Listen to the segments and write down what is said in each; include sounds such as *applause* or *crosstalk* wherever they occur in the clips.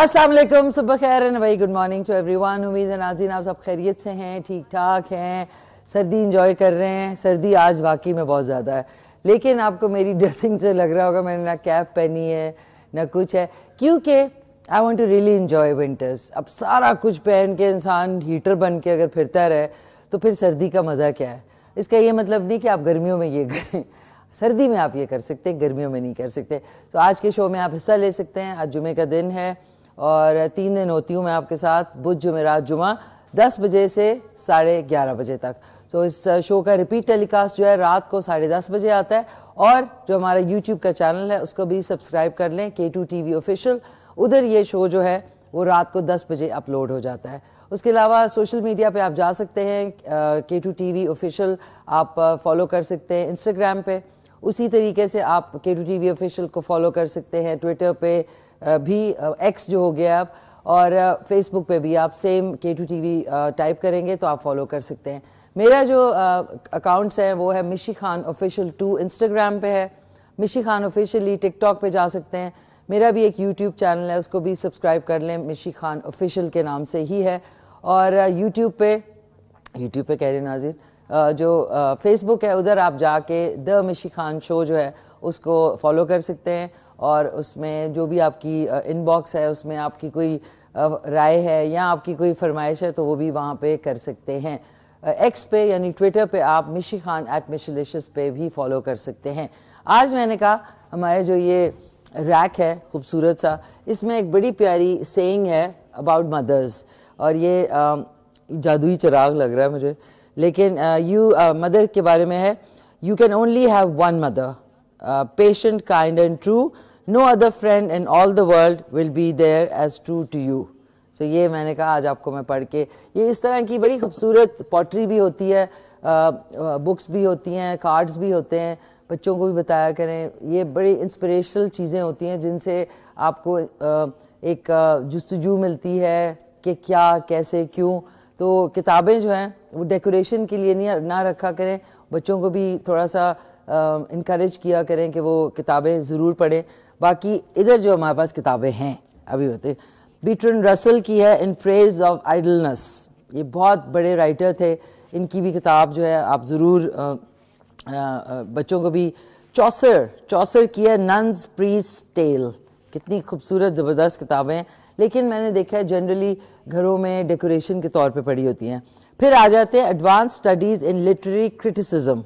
असलम सुबह खैर भाई good morning to every one उम्मीद है नाजीन आप सब खैरियत से हैं ठीक ठाक हैं सर्दी इंजॉय कर रहे हैं सर्दी आज वाकई में बहुत ज़्यादा है लेकिन आपको मेरी ड्रेसिंग *laughs* से लग रहा होगा मैंने ना कैप पहनी है ना कुछ है क्योंकि I want to really enjoy winters अब सारा कुछ पहन के इंसान हीटर बन के अगर फिरता रहे तो फिर सर्दी का मज़ा क्या है इसका ये मतलब नहीं कि आप गर्मियों में ये *laughs* करें सर्दी में आप ये कर सकते हैं गर्मियों में नहीं कर सकते तो आज के शो में आप हिस्सा ले सकते हैं आज जुमे का दिन है और तीन दिन होती हूँ मैं आपके साथ बुध जुमेरात जुमा दस बजे से साढ़े ग्यारह बजे तक सो so, इस शो का रिपीट टेलीकास्ट जो है रात को साढ़े दस बजे आता है और जो हमारा यूट्यूब का चैनल है उसको भी सब्सक्राइब कर लें के टू टी वी ऑफिशियल उधर ये शो जो है वो रात को दस बजे अपलोड हो जाता है उसके अलावा सोशल मीडिया पे आप जा सकते हैं K two T V official आप फॉलो कर सकते हैं इंस्टाग्राम पे उसी तरीके से आप K two T V official को फॉलो कर सकते हैं ट्विटर पे भी एक्स जो हो गया अब और फेसबुक पे भी आप सेम के टू टी टाइप करेंगे तो आप फॉलो कर सकते हैं मेरा जो अकाउंट्स हैं वो है मिशी खान ऑफिशियल टू इंस्टाग्राम पे है मिशी खान ऑफिशियली टिकटॉक पे जा सकते हैं मेरा भी एक यूट्यूब चैनल है उसको भी सब्सक्राइब कर लें मिशी खान ऑफिशियल के नाम से ही है और यूट्यूब पे यूट्यूब पे कह रहे नाजिर जो फेसबुक है उधर आप जाके द मिशी खान शो जो है उसको फॉलो कर सकते हैं और उसमें जो भी आपकी इनबॉक्स है उसमें आपकी कोई राय है या आपकी कोई फरमाइश है तो वो भी वहाँ पे कर सकते हैं एक्स पे यानी ट्विटर पे आप मिशी खान एट मिशलिशस पे भी फॉलो कर सकते हैं आज मैंने कहा हमारे जो ये रैक है खूबसूरत सा इसमें एक बड़ी प्यारी सेइंग है अबाउट मदर्स और ये जादुई चिराग लग रहा है मुझे लेकिन यू मदर के बारे में है you can only have one mother patient kind and true no other friend in all the world will be there as true to you so ये मैंने कहा आज आपको मैं पढ़ के ये इस तरह की बड़ी खूबसूरत पॉटरी भी होती है बुक्स भी होती हैं कार्ड्स भी होते हैं बच्चों को भी बताया करें ये बड़ी इंस्पिरेशनल चीज़ें होती हैं जिनसे आपको एक जस्तजू मिलती है कि क्या कैसे क्यों तो किताबें जो हैं वो डेकोरेशन के लिए नहीं ना रखा करें बच्चों को भी थोड़ा सा इनक्रेज किया करें कि वो किताबें ज़रूर पढ़ें बाकी इधर जो हमारे पास किताबें हैं अभी बताइए बीटरन रसल की है इन प्रेज ऑफ आइडलनेस ये बहुत बड़े राइटर थे इनकी भी किताब जो है आप ज़रूर बच्चों को भी चौसर चौसर की है नन्स प्री टेल कितनी खूबसूरत ज़बरदस्त किताबें हैं लेकिन मैंने देखा है जनरली घरों में डेकोरेशन के तौर पे पढ़ी होती हैं फिर आ जाते हैं advance studies in literary criticism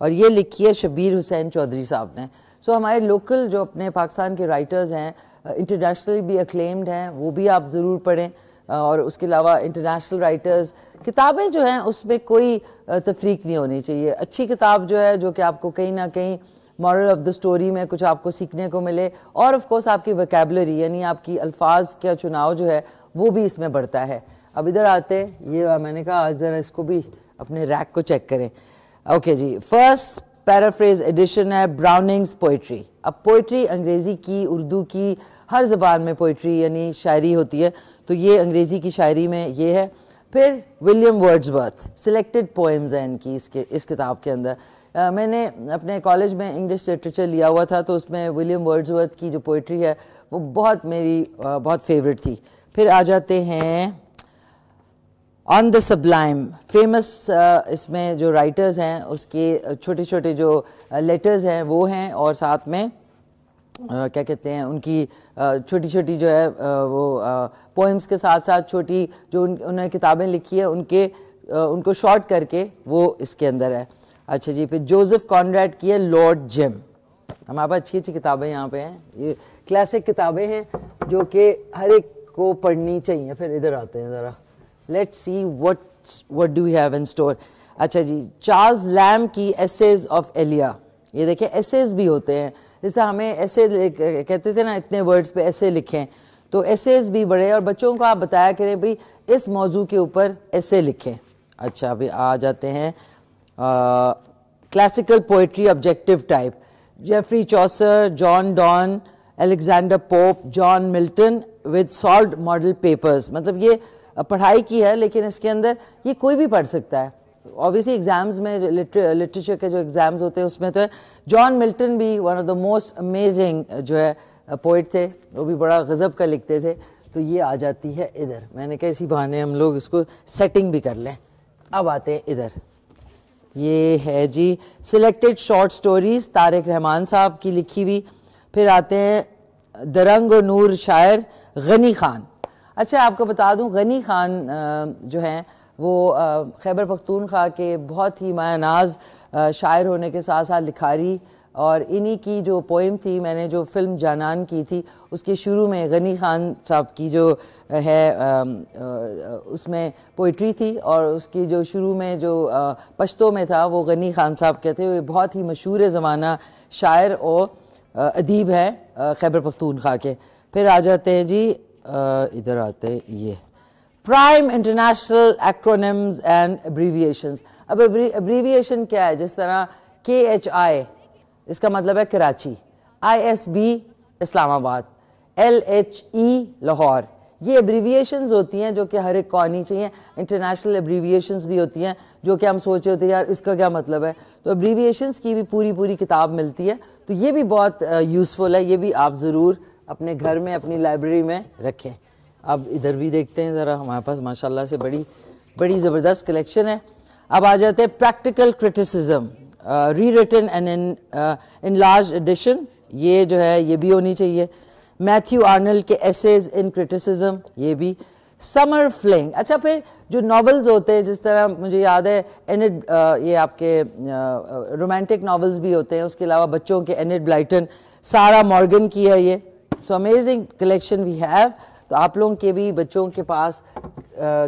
और ये लिखी है शबीर हुसैन चौधरी साहब ने सो हमारे लोकल जो अपने पाकिस्तान के राइटर्स हैं इंटरनेशनली uh, भी अक्लेम्ड हैं वो भी आप ज़रूर पढ़ें uh, और उसके अलावा इंटरनेशनल राइटर्स किताबें जो हैं उसमें कोई uh, तफरीक नहीं होनी चाहिए अच्छी किताब जो है जो कि आपको कहीं ना कहीं मॉरल ऑफ द स्टोरी में कुछ आपको सीखने को मिले और ऑफ कोर्स आपकी वकेबलरी यानी आपकी अल्फाज का चुनाव जो है वो भी इसमें बढ़ता है अब इधर आते ये मैंने कहा आज ज़रा इसको भी अपने रैक को चेक करें ओके जी फर्स्ट पैराफ्रेज एडिशन है ब्राउनिंग्स पोइट्री अब पोइट्री अंग्रेज़ी की उर्दू की हर जबान में पोइट्री यानी शायरी होती है तो ये अंग्रेज़ी की शायरी में ये है फिर विलियम बर्थ सिलेक्टेड पोएम्स हैं इनकी इसके इस किताब के अंदर Uh, मैंने अपने कॉलेज में इंग्लिश लिटरेचर लिया हुआ था तो उसमें विलियम वर्ड्सवर्थ की जो पोइट्री है वो बहुत मेरी uh, बहुत फेवरेट थी फिर आ जाते हैं ऑन द सब्लाइम फेमस इसमें जो राइटर्स हैं उसके uh, छोटे छोटे जो लेटर्स uh, हैं वो हैं और साथ में Uh, क्या कहते हैं उनकी uh, छोटी छोटी जो है uh, वो पोइम्स uh, के साथ साथ छोटी जो उन, उन्होंने किताबें लिखी है उनके उनको शॉर्ट करके वो इसके अंदर है अच्छा जी फिर जोसेफ कॉन्ड्रैड की है लॉर्ड जिम हमारे पास अच्छी अच्छी किताबें यहाँ पे हैं ये क्लासिक किताबें हैं जो कि हर एक को पढ़नी चाहिए फिर इधर आते हैं ज़रा let see what what do have in store अच्छा जी चार्ल्स लैम की एसेज ऑफ एलिया ये देखिए एसेज भी होते हैं जैसे हमें ऐसे कहते थे ना इतने वर्ड्स पे ऐसे लिखें तो एसेज भी बड़े और बच्चों को आप बताया करें भाई इस मौजू के ऊपर ऐसे लिखें अच्छा अभी आ जाते हैं classical poetry objective type Geoffrey Chaucer John Donne Alexander Pope John Milton with solved model papers मतलब ये पढ़ाई की है लेकिन इसके अंदर ये कोई भी पढ़ सकता है ऑब्वियसली एग्ज़ाम्स में लिटरेचर के जो एग्ज़ाम्स होते हैं उसमें तो है जॉन मिल्टन भी one of the most amazing जो है पोइट थे वो भी बड़ा गज़ब का लिखते थे तो ये आ जाती है इधर मैंने कहा इसी बहाने हम लोग इसको सेटिंग भी कर लें अब आते हैं इधर ये है जी selected short stories Tariq Rahman साहब की लिखी हुई फिर आते हैं दरंग नूर शायर गनी खान अच्छा आपको बता दूं गनी खान जो हैं वो खैबर पख्तूनख्वा के बहुत ही मायानाज शायर होने के साथ साथ लिखारी और इन्हीं की जो पोइम थी मैंने जो फिल्म जानान की थी उसके शुरू में गनी खान साहब की जो है उसमें पोइट्री थी और उसकी जो शुरू में जो पश्तों पश्तो में था वो गनी खान साहब के थे वो बहुत ही मशहूर ज़माना शायर और अदीब हैं खैबर पख्तूनख्वा के फिर आ जाते हैं जी इधर आते ये prime international acronyms and abbreviations अब एब्रीविएशन क्या है जिस तरह के एच आई इसका मतलब है Karachi I S B Islamabad L H E Lahore ये एब्रीविएशंस होती हैं जो कि हर एक को आनी चाहिए इंटरनेशनल एब्रीविएशंस भी होती हैं जो कि हम सोच रहे होते हैं यार इसका क्या मतलब है तो एब्रीविएशंस की भी पूरी पूरी किताब मिलती है तो ये भी बहुत यूज़फुल है ये भी आप ज़रूर अपने घर में अपनी लाइब्रेरी में रखें अब इधर भी देखते हैं ज़रा हमारे पास माशाल्लाह से बड़ी बड़ी ज़बरदस्त कलेक्शन है अब आ जाते हैं practical criticism rewritten and in in large edition ये जो है ये भी होनी चाहिए मैथ्यू आर्नल के एसेज इन क्रिटिसिज्म ये भी समर फ्लिंग अच्छा फिर जो नॉवेल्स होते हैं जिस तरह मुझे याद है एनिड ये आपके रोमांटिक नॉवेल्स भी होते हैं उसके अलावा बच्चों के एनिड ब्लाइटन सारा मॉर्गन की है ये so amazing collection we have तो आप लोगों के भी बच्चों के पास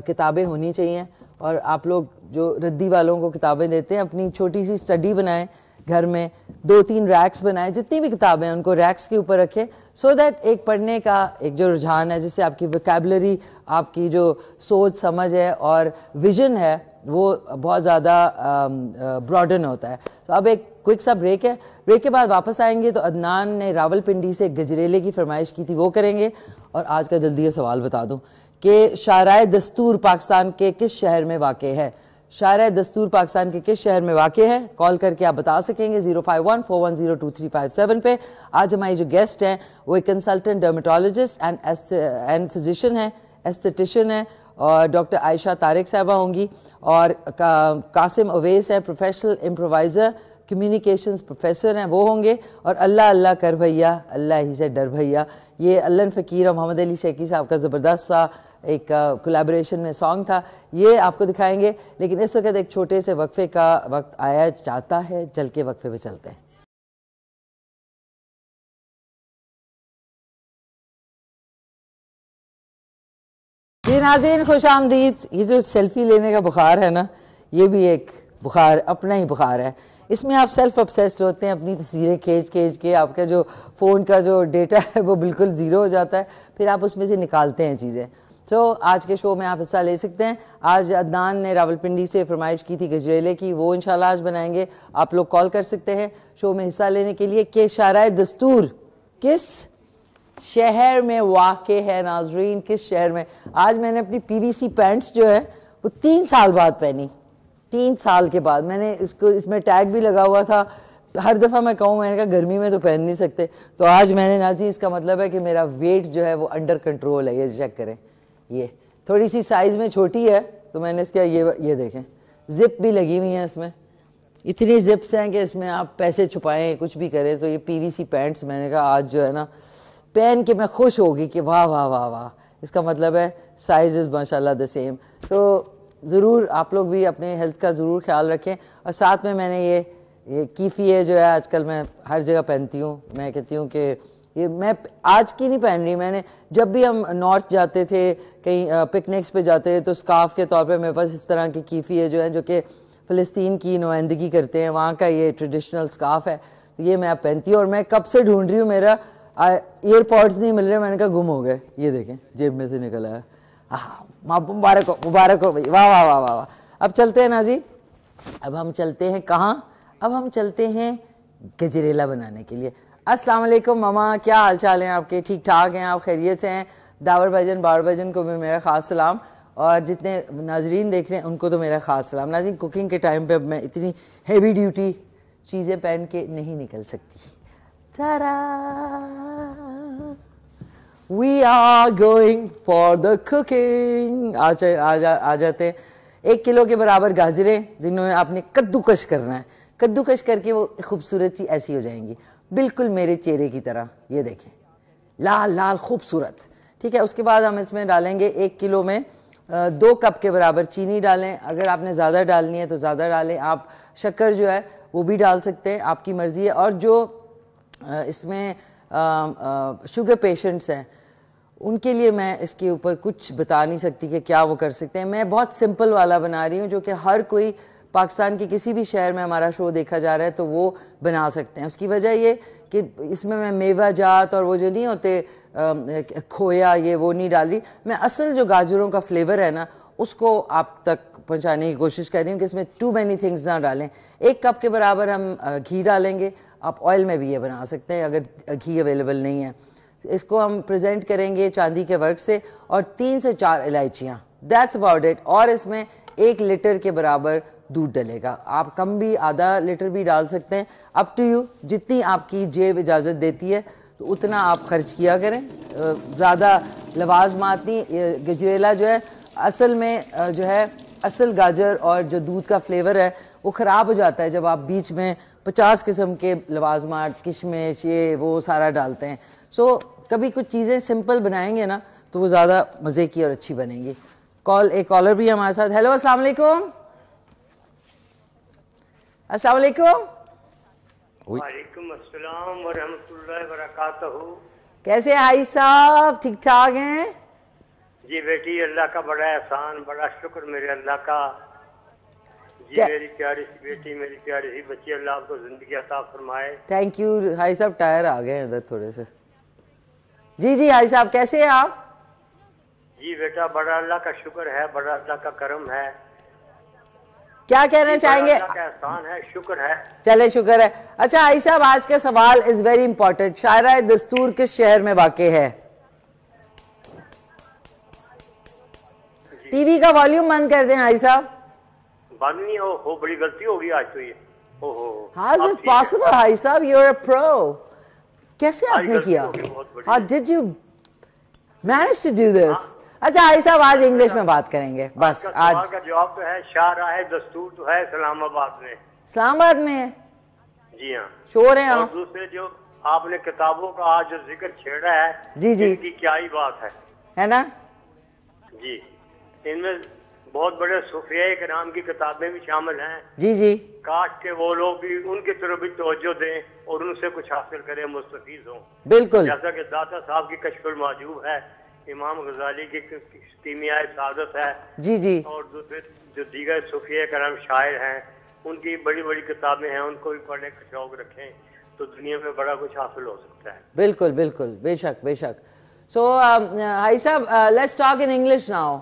किताबें होनी चाहिए और आप लोग जो रद्दी वालों को किताबें देते हैं अपनी छोटी सी स्टडी बनाएं घर में दो तीन रैक्स बनाएं जितनी भी किताबें हैं उनको रैक्स के ऊपर रखें सो so दैट एक पढ़ने का एक जो रुझान है जिससे आपकी वोकेबलरी आपकी जो सोच समझ है और विजन है वो बहुत ज़्यादा ब्रॉडन होता है तो अब एक क्विक सा ब्रेक है ब्रेक के बाद वापस आएंगे तो अदनान ने रावलपिंडी से गजरेले की फरमाइश की थी वो करेंगे और आज का जल्दी ये सवाल बता दूँ कि शारा दस्तूर पाकिस्तान के किस शहर में वाक़ है शाहरा दस्तूर पाकिस्तान के किस शहर में वाक़ है कॉल करके आप बता सकेंगे zero five one four one zero two three five seven पर आज हमारे जो गेस्ट हैं वो एक consultant dermatologist and and physician है एस्थेटिशन है और डॉक्टर आयशा तारिक साहबा होंगी और का, कासिम अवेस है प्रोफेशनल इम्प्रोवाइज़र कम्युनिकेशंस प्रोफेसर हैं वो होंगे और अल्लाह अल्लाह कर भैया अल्लाह ही से डर भैया ये अल्लन फ़कीर और मोहम्मद अली शेखी साहब का ज़बरदस्त सा एक कोलेब्रेशन में सॉन्ग था ये आपको दिखाएंगे लेकिन इस वक्त एक छोटे से वक्फ़े का वक्त आया चाहता है जल के वक्फ़े पे चलते हैं जी नाजीन खुश आमदीद ये जो सेल्फ़ी लेने का बुखार है ना ये भी एक बुखार अपना ही बुखार है इसमें आप सेल्फ अपसेस्ड होते हैं अपनी तस्वीरें खींच खींच के आपका जो फ़ोन का जो डेटा *laughs* है वो बिल्कुल ज़ीरो हो जाता है फिर आप उसमें से निकालते हैं चीज़ें तो आज के शो में आप हिस्सा ले सकते हैं आज अदनान ने रावलपिंडी से फरमाइश की थी गजरेले की वो इन आज बनाएंगे आप लोग कॉल कर सकते हैं शो में हिस्सा लेने के लिए के शारा दस्तूर किस शहर में वाक़ है नाजरीन किस शहर में आज मैंने अपनी पीवीसी पैंट्स जो है वो तीन साल बाद पहनी तीन साल के बाद मैंने इसको इसमें टैग भी लगा हुआ था हर दफ़ा मैं कहूँ मैंने कहा गर्मी में तो पहन नहीं सकते तो आज मैंने नाजी इसका मतलब है कि मेरा वेट जो है वो अंडर कंट्रोल है ये चेक करें ये थोड़ी सी साइज़ में छोटी है तो मैंने इसका ये ये देखें ज़िप भी लगी हुई है इसमें इतनी ज़िप्स हैं कि इसमें आप पैसे छुपाएं कुछ भी करें तो ये पीवीसी पैंट्स मैंने कहा आज जो है ना पहन के मैं खुश होगी कि वाह वाह वाह वाह इसका मतलब है साइज इज़ माशा द सेम तो ज़रूर आप लोग भी अपने हेल्थ का ज़रूर ख्याल रखें और साथ में मैंने ये ये है जो है आजकल मैं हर जगह पहनती हूँ मैं कहती हूँ कि ये मैं आज की नहीं पहन रही मैंने जब भी हम नॉर्थ जाते थे कहीं पिकनिक्स पे जाते थे तो स्काफ के तौर पे मेरे पास इस तरह की कीफिए जो हैं जो कि फ़लस्तीन की नुमाइंदगी करते हैं वहाँ का ये ट्रेडिशनल स्काफ है तो ये मैं अब पहनती हूँ और मैं कब से ढूंढ रही हूँ मेरा ईयर पॉड्स नहीं मिल रहे मैंने कहा गुम हो गए ये देखें जेब में से निकल आया हाँ मुबारक हो मुबारक हो भाई वाह वाह वाह वाह वाह अब चलते हैं ना जी अब हम चलते हैं कहाँ अब हम चलते हैं गजरेला बनाने के लिए अस्सलाम वालेकुम मामा क्या हाल चाल हैं आपके ठीक ठाक हैं आप खैरियत से हैं दावर भाईजन बावर भाईजन को भी मेरा ख़ास सलाम और जितने नाजरीन देख रहे हैं उनको तो मेरा ख़ास सलाम नाजरीन कुकिंग के टाइम पे अब मैं इतनी हेवी ड्यूटी चीज़ें पहन के नहीं निकल सकती Ta-da! We are going for the cooking. आ, आ, आ जाते हैं एक किलो के बराबर गाजरे जिन्होंने आपने कद्दूकश करना है कद्दूकश करके वो खूबसूरत सी ऐसी हो जाएंगी बिल्कुल मेरे चेहरे की तरह ये देखें लाल लाल खूबसूरत ठीक है उसके बाद हम इसमें डालेंगे एक किलो में दो कप के बराबर चीनी डालें अगर आपने ज़्यादा डालनी है तो ज़्यादा डालें आप शक्कर जो है वो भी डाल सकते हैं आपकी मर्ज़ी है और जो इसमें शुगर पेशेंट्स हैं उनके लिए मैं इसके ऊपर कुछ बता नहीं सकती कि क्या वो कर सकते हैं मैं बहुत सिंपल वाला बना रही हूँ जो कि हर कोई पाकिस्तान के किसी भी शहर में हमारा शो देखा जा रहा है तो वो बना सकते हैं उसकी वजह ये कि इसमें मैं मेवा जात और वो जो नहीं होते खोया ये वो नहीं डाल रही मैं असल जो गाजरों का फ्लेवर है ना उसको आप तक पहुंचाने की कोशिश कर रही हूँ कि इसमें टू मैनी थिंग्स ना डालें एक कप के बराबर हम घी डालेंगे आप ऑयल में भी ये बना सकते हैं अगर घी अवेलेबल नहीं है इसको हम प्रेजेंट करेंगे चांदी के वर्क से और तीन से चार इलायचियाँ दैट्स अबाउट इट और इसमें एक लीटर के बराबर दूध डलेगा आप कम भी आधा लीटर भी डाल सकते हैं अप टू यू जितनी आपकी जेब इजाज़त देती है तो उतना आप खर्च किया करें ज़्यादा लवाजमात नहीं गजरेला जो है असल में जो है असल गाजर और जो दूध का फ्लेवर है वो ख़राब हो जाता है जब आप बीच में पचास किस्म के लवाजमात किशमिश ये वो सारा डालते हैं सो so, कभी कुछ चीज़ें सिंपल बनाएंगे ना तो वो ज़्यादा मज़े की और अच्छी बनेंगी कॉल एक कॉलर भी हमारे साथ हेलो अस्सलाम वालेकुम अस्सलाम वालेकुम वालेकुम अस्सलाम व रहमतुल्लाहि व बरकातहू कैसे हाई साहब ठीक ठाक हैं जी बेटी अल्लाह का बड़ा एहसान बड़ा शुक्र मेरे अल्लाह का जी मेरी प्यारी सी बेटी मेरी प्यारी सी बच्ची अल्लाह आपको जिंदगी अता फरमाए थैंक यू हाई साहब टायर आ गए इधर थोड़े से जी जी हाई साहब कैसे हैं आप जी बेटा बड़ा अल्लाह का शुक्र है बड़ा अल्लाह का करम है क्या कहना चाहेंगे एहसान है शुक्र है चले शुक्र है अच्छा आई साहब आज का सवाल इज वेरी इंपॉर्टेंट शायरा दस्तूर किस शहर में वाक़ है टीवी का वॉल्यूम बंद कर दें आई साहब बांधनी हो हो बड़ी गलती होगी आज तो ये हो how is it possible Hai साहब यू आर अ प्रो कैसे आपने किया how did you manage to do this अच्छा आई साहब आज इंग्लिश में बात करेंगे बस आज का जवाब तो है शारा है दस्तूर तो है इस्लामाबाद में इस्लामाबाद में जी हाँ शोर है और दूसरे जो आपने किताबों का आज जो जिक्र छेड़ा है जी जी की क्या ही बात है है ना जी इनमें बहुत बड़े सूफिया नाम की किताबें भी शामिल हैं जी जी काश के वो लोग भी उनके तरफ भी तोज्जो दें और उनसे कुछ हासिल करें मुस्तफीज हों बिल्कुल जैसा कि दादा साहब की कश्मीर मौजूद है इमाम गजाली की कीमिया सादत है जी जी और दूसरे जो दीगर सूफिया नाम शायर हैं उनकी बड़ी बड़ी किताबें हैं उनको भी पढ़ने का शौक रखें तो दुनिया में बड़ा कुछ हासिल हो सकता है बिल्कुल बिल्कुल बेशक बेशक सो um, हाई साहब let's talk in English now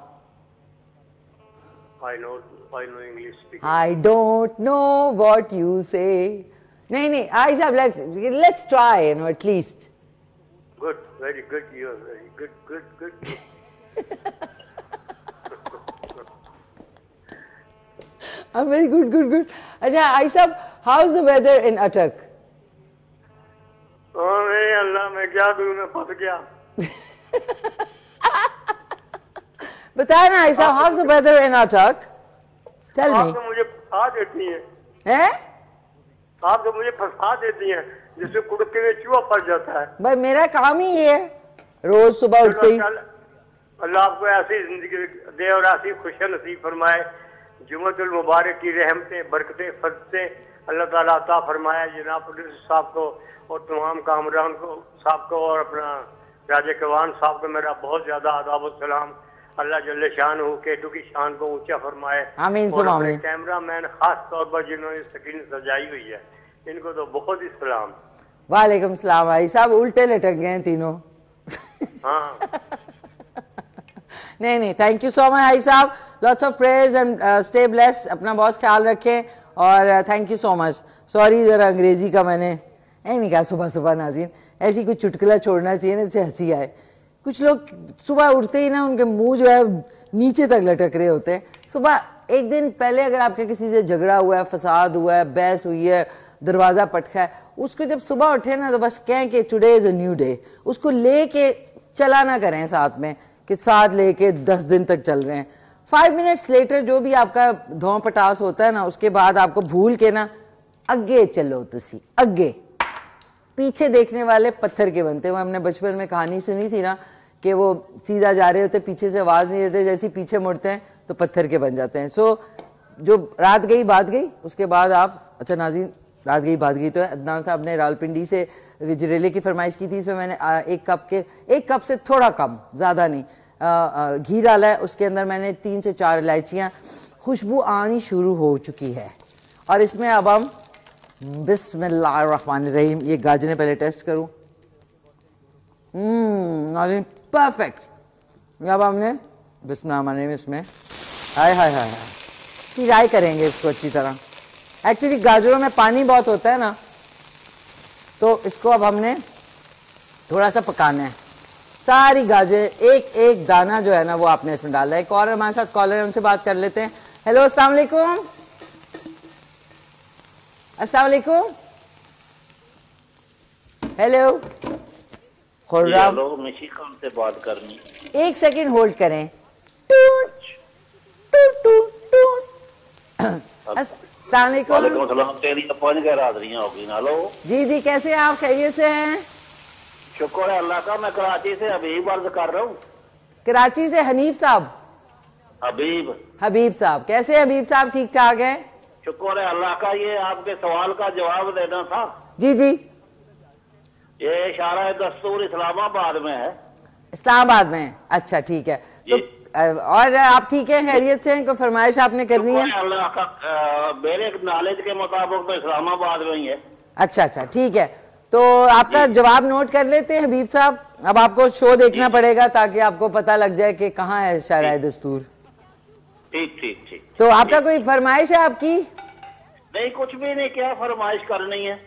I know, I know English speaking. I don't know what you say. No, no, I let's, let's try, you know, at least. Good, very good, you are very good, good, good. *laughs* I'm very good, good, good. Acha, Aishab, how's the weather in Attak? Oh, Allah, मैं क्या करूँ मैं फंस गया बताया ना ऐसा house the weather इन अटक टेल मी आप मुझे फंसा देती हैं हैं eh? आप जो मुझे फंसा देती हैं जिससे कुड़के में चूहा फंस जाता है भाई मेरा काम ही है रोज सुबह उठते ही अल्लाह आपको ऐसी जिंदगी दे और ऐसी खुशियां नसीब फरमाए जुमतुल मुबारक की रहमतें बरकतें फतें अल्लाह ताला अता फरमाया जनाब पुलिस साहब को और तमाम कामरान को साहब को और अपना राजा कवान साहब को मेरा बहुत ज़्यादा आदाब सलाम अल्लाह जल्ले शान हो केटू की शान को ऊंचा फरमाए आमीन और अपने कैमरा मैन खास तौर पर जिन्होंने स्क्रीन सजाई हुई है इनको तो बहुत ही सलाम वालेकुम सलाम भाई साहब उल्टे लटक गए हैं तीनों हां *laughs* नहीं नहीं थैंक यू सो मच भाई साहब lots of prayers and stay blessed अपना बहुत ख्याल रखें और thank you so much sorry ज़रा अंग्रेज़ी का मैंने नहीं कहा सुबह सुबह नाजीन ऐसी कुछ चुटकुला छोड़ना चाहिए ना जिससे हंसी आए कुछ लोग सुबह उठते ही ना उनके मुंह जो है नीचे तक लटक रहे होते हैं सुबह एक दिन पहले अगर आपके किसी से झगड़ा हुआ है फसाद हुआ है बहस हुई है दरवाज़ा पटका है उसको जब सुबह उठे ना तो बस कहें कि today is a new day उसको ले के चला ना करें साथ में कि साथ ले के दस दिन तक चल रहे हैं फाइव मिनट्स लेटर जो भी आपका धों पटास होता है ना उसके बाद आपको भूल के ना अगे चलो तुसी अगे पीछे देखने वाले पत्थर के बनते हैं हमने बचपन में कहानी सुनी थी ना कि वो सीधा जा रहे होते पीछे से आवाज़ नहीं देते जैसे पीछे मुड़ते हैं तो पत्थर के बन जाते हैं सो so, जो रात गई बात गई उसके बाद आप अच्छा नाजी रात गई बात गई तो अदनान साहब ने रालपिंडी से जरेले की फरमाइश की थी इसमें मैंने एक कप के एक कप से थोड़ा कम ज़्यादा नहीं घी डाला है उसके अंदर मैंने तीन से चार इलायचियाँ खुशबू आनी शुरू हो चुकी है और इसमें अब हम बिसमान रहीम ये गाजरें पहले टेस्ट करूँ हम्म, नाजिन परफेक्ट अब हमने बिस्मिल्लाह में इसमें हाय हाय हाय हाय फ्राई करेंगे इसको अच्छी तरह एक्चुअली गाजरों में पानी बहुत होता है ना तो इसको अब हमने थोड़ा सा पकाना है सारी गाजर एक एक दाना जो है ना वो आपने इसमें डाला है एक और हमारे साथ कॉलर है उनसे बात कर लेते हैं हेलो अस्सलाम वालेकुम अस्सलाम वालेकुम हेलो खुर्रम मिशिगन से बात करनी एक सेकंड होल्ड करें तो हेलो जी जी कैसे आप खैरियत से हैं शुक्र है अल्लाह का मैं कराची से अभी अर्ज कर रहा हूँ कराची से हनीफ साहब हबीब हबीब साहब कैसे हबीब साहब ठीक ठाक है शुक्र है अल्लाह का ये आपके सवाल का जवाब देना था जी जी ये है दस्तूर इस्लामाबाद में है इस्लामाबाद में अच्छा ठीक है तो और आप ठीक है खैरियत से कोई फरमाइश आपने करनी है अल्लाह का मेरे नॉलेज के मुताबिक तो इस्लामाबाद में ही है अच्छा अच्छा ठीक है तो आपका जवाब नोट कर लेते हैं हबीब साहब अब आपको शो देखना पड़ेगा ताकि आपको पता लग जाए कि कहाँ है शारा दस्तूर ठीक ठीक ठीक तो आपका कोई फरमाइश है आपकी नहीं कुछ भी नहीं क्या फरमाइश करनी है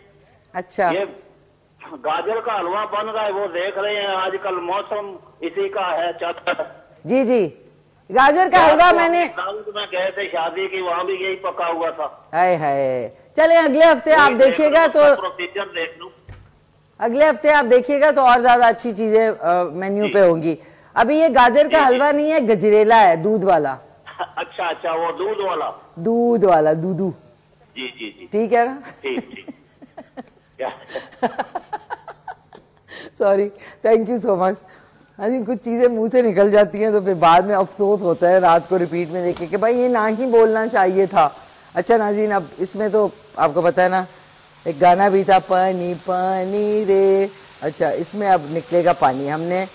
अच्छा गाजर का हलवा बन रहा है वो देख रहे हैं आजकल मौसम इसी का है जी जी गाजर का हलवा मैंने तो में गए थे शादी की वहाँ भी यही पका हुआ था हाय हाय चले अगले हफ्ते आप देखिएगा तो प्रोसीजर देख लू अगले हफ्ते आप देखिएगा तो और ज्यादा अच्छी चीजें मेन्यू पे होंगी अभी ये गाजर का हलवा नहीं है गजरेला है दूध वाला अच्छा अच्छा वो दूध वाला दूध वाला दूधू जी जी जी ठीक है ना ठीक ठीक sorry thank you so much अरे कुछ चीज़ें मुंह से निकल जाती हैं तो फिर बाद में अफसोस होता है रात को रिपीट में देखे कि भाई ये ना ही बोलना चाहिए था अच्छा नाजीन अब इसमें तो आपको पता है ना एक गाना भी था पानी पानी रे अच्छा इसमें अब निकलेगा पानी हमने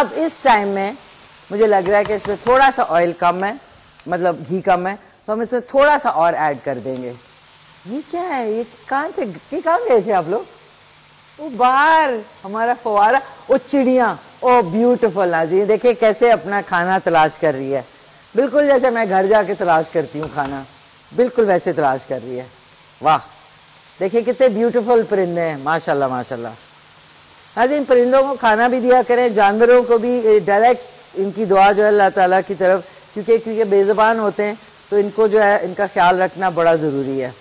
अब इस टाइम में मुझे लग रहा है कि इसमें थोड़ा सा ऑयल कम है मतलब घी कम है तो हम इसमें थोड़ा सा और ऐड कर देंगे ये क्या है ये कहाँ थे कि कहाँ गए थे आप लोग वो बाहर हमारा फवारा वो चिड़िया ओ ब्यूटीफुल नाजी देखिए कैसे अपना खाना तलाश कर रही है बिल्कुल जैसे मैं घर जाके तलाश करती हूँ खाना बिल्कुल वैसे तलाश कर रही है वाह देखिए कितने ब्यूटीफुल परिंदे हैं माशाल्लाह माशाल्लाह नाजी इन परिंदों को खाना भी दिया करें जानवरों को भी डायरेक्ट इनकी दुआ जो है अल्लाह ताला की तरफ क्योंकि क्योंकि बेज़बान होते हैं तो इनको जो है इनका ख्याल रखना बड़ा ज़रूरी है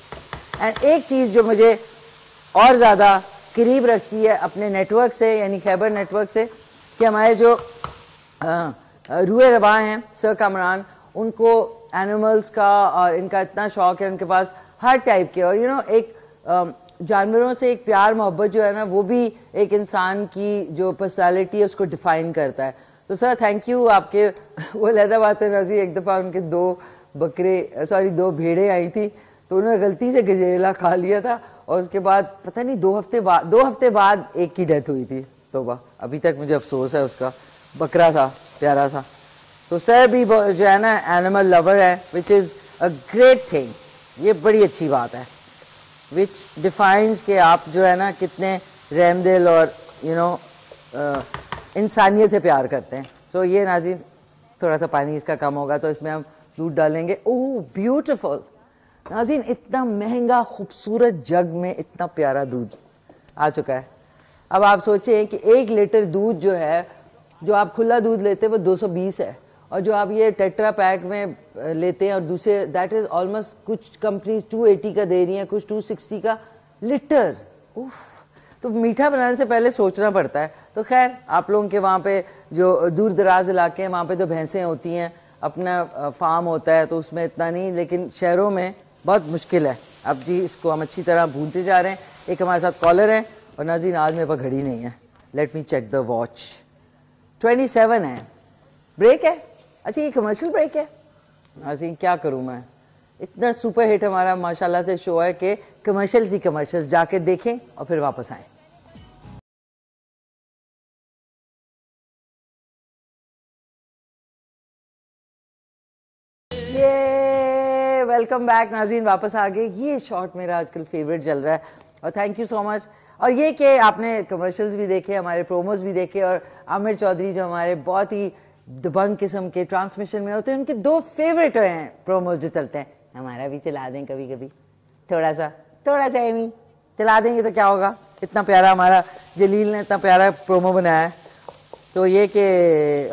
एंड एक चीज़ जो मुझे और ज़्यादा करीब रखती है अपने नेटवर्क से यानी खैबर नेटवर्क से कि हमारे जो रुए रवा हैं सर कामरान उनको एनिमल्स का और इनका इतना शौक है उनके पास हर टाइप के और यू नो एक जानवरों से एक प्यार मोहब्बत जो है ना वो भी एक इंसान की जो पर्सनैलिटी है उसको डिफाइन करता है तो सर थैंक यू आपके *laughs* वो लहदाबाद नजीर एक दफ़ा उनके दो बकरे सॉरी दो भेड़े आई थी तो उन्होंने गलती से गजरेला खा लिया था और उसके बाद पता नहीं दो हफ्ते बाद दो हफ्ते बाद एक की डेथ हुई थी तोबा अभी तक मुझे अफसोस है उसका बकरा था प्यारा सा तो सर भी जो है ना एनिमल लवर है which is a great thing ये बड़ी अच्छी बात है विच डिफाइंस के आप जो है ना कितने रहमदिल और यू नो इंसानियत से प्यार करते हैं तो so, ये नाजिर थोड़ा सा पानी इसका कम होगा तो इसमें हम दूध डालेंगे ओह ब्यूटिफुल नाजीन इतना महंगा खूबसूरत जग में इतना प्यारा दूध आ चुका है अब आप सोचें कि एक लीटर दूध जो है जो आप खुला दूध लेते हैं वो 220 है और जो आप ये टेट्रा पैक में लेते हैं और दूसरे दैट इज़ ऑलमोस्ट कुछ कंपनीज 280 का दे रही हैं कुछ 260 का लीटर उफ तो मीठा बनाने से पहले सोचना पड़ता है तो खैर आप लोगों के वहाँ पे जो दूर दराज इलाके हैं वहाँ पे तो भैंसें होती हैं अपना फार्म होता है तो उसमें इतना नहीं लेकिन शहरों में बहुत मुश्किल है अब जी इसको हम अच्छी तरह भूनते जा रहे हैं एक हमारे साथ कॉलर है और नाजीन आज मेरे पास घड़ी नहीं है let me check the watch twenty seven है ब्रेक है अच्छा ये कमर्शियल ब्रेक है नाजीन क्या करूँ मैं इतना सुपर हिट हमारा माशाल्लाह से शो है कि कमर्शियल्स ही कमर्शियल्स जाके देखें और फिर वापस आएँ वेलकम बैक नाजीन वापस आ गए ये शॉट मेरा आजकल फेवरेट चल रहा है और थैंक यू सो मच और ये कि आपने कमर्शियल्स भी देखे हमारे प्रोमोज भी देखे और आमिर चौधरी जो हमारे बहुत ही दबंग किस्म के ट्रांसमिशन में होते हैं उनके दो फेवरेट हैं प्रोमोज जो चलते हैं हमारा भी चला दें कभी कभी थोड़ा सा थोड़ा सा एमी चला देंगे तो क्या होगा इतना प्यारा हमारा जलील ने इतना प्यारा प्रोमो बनाया है तो ये कि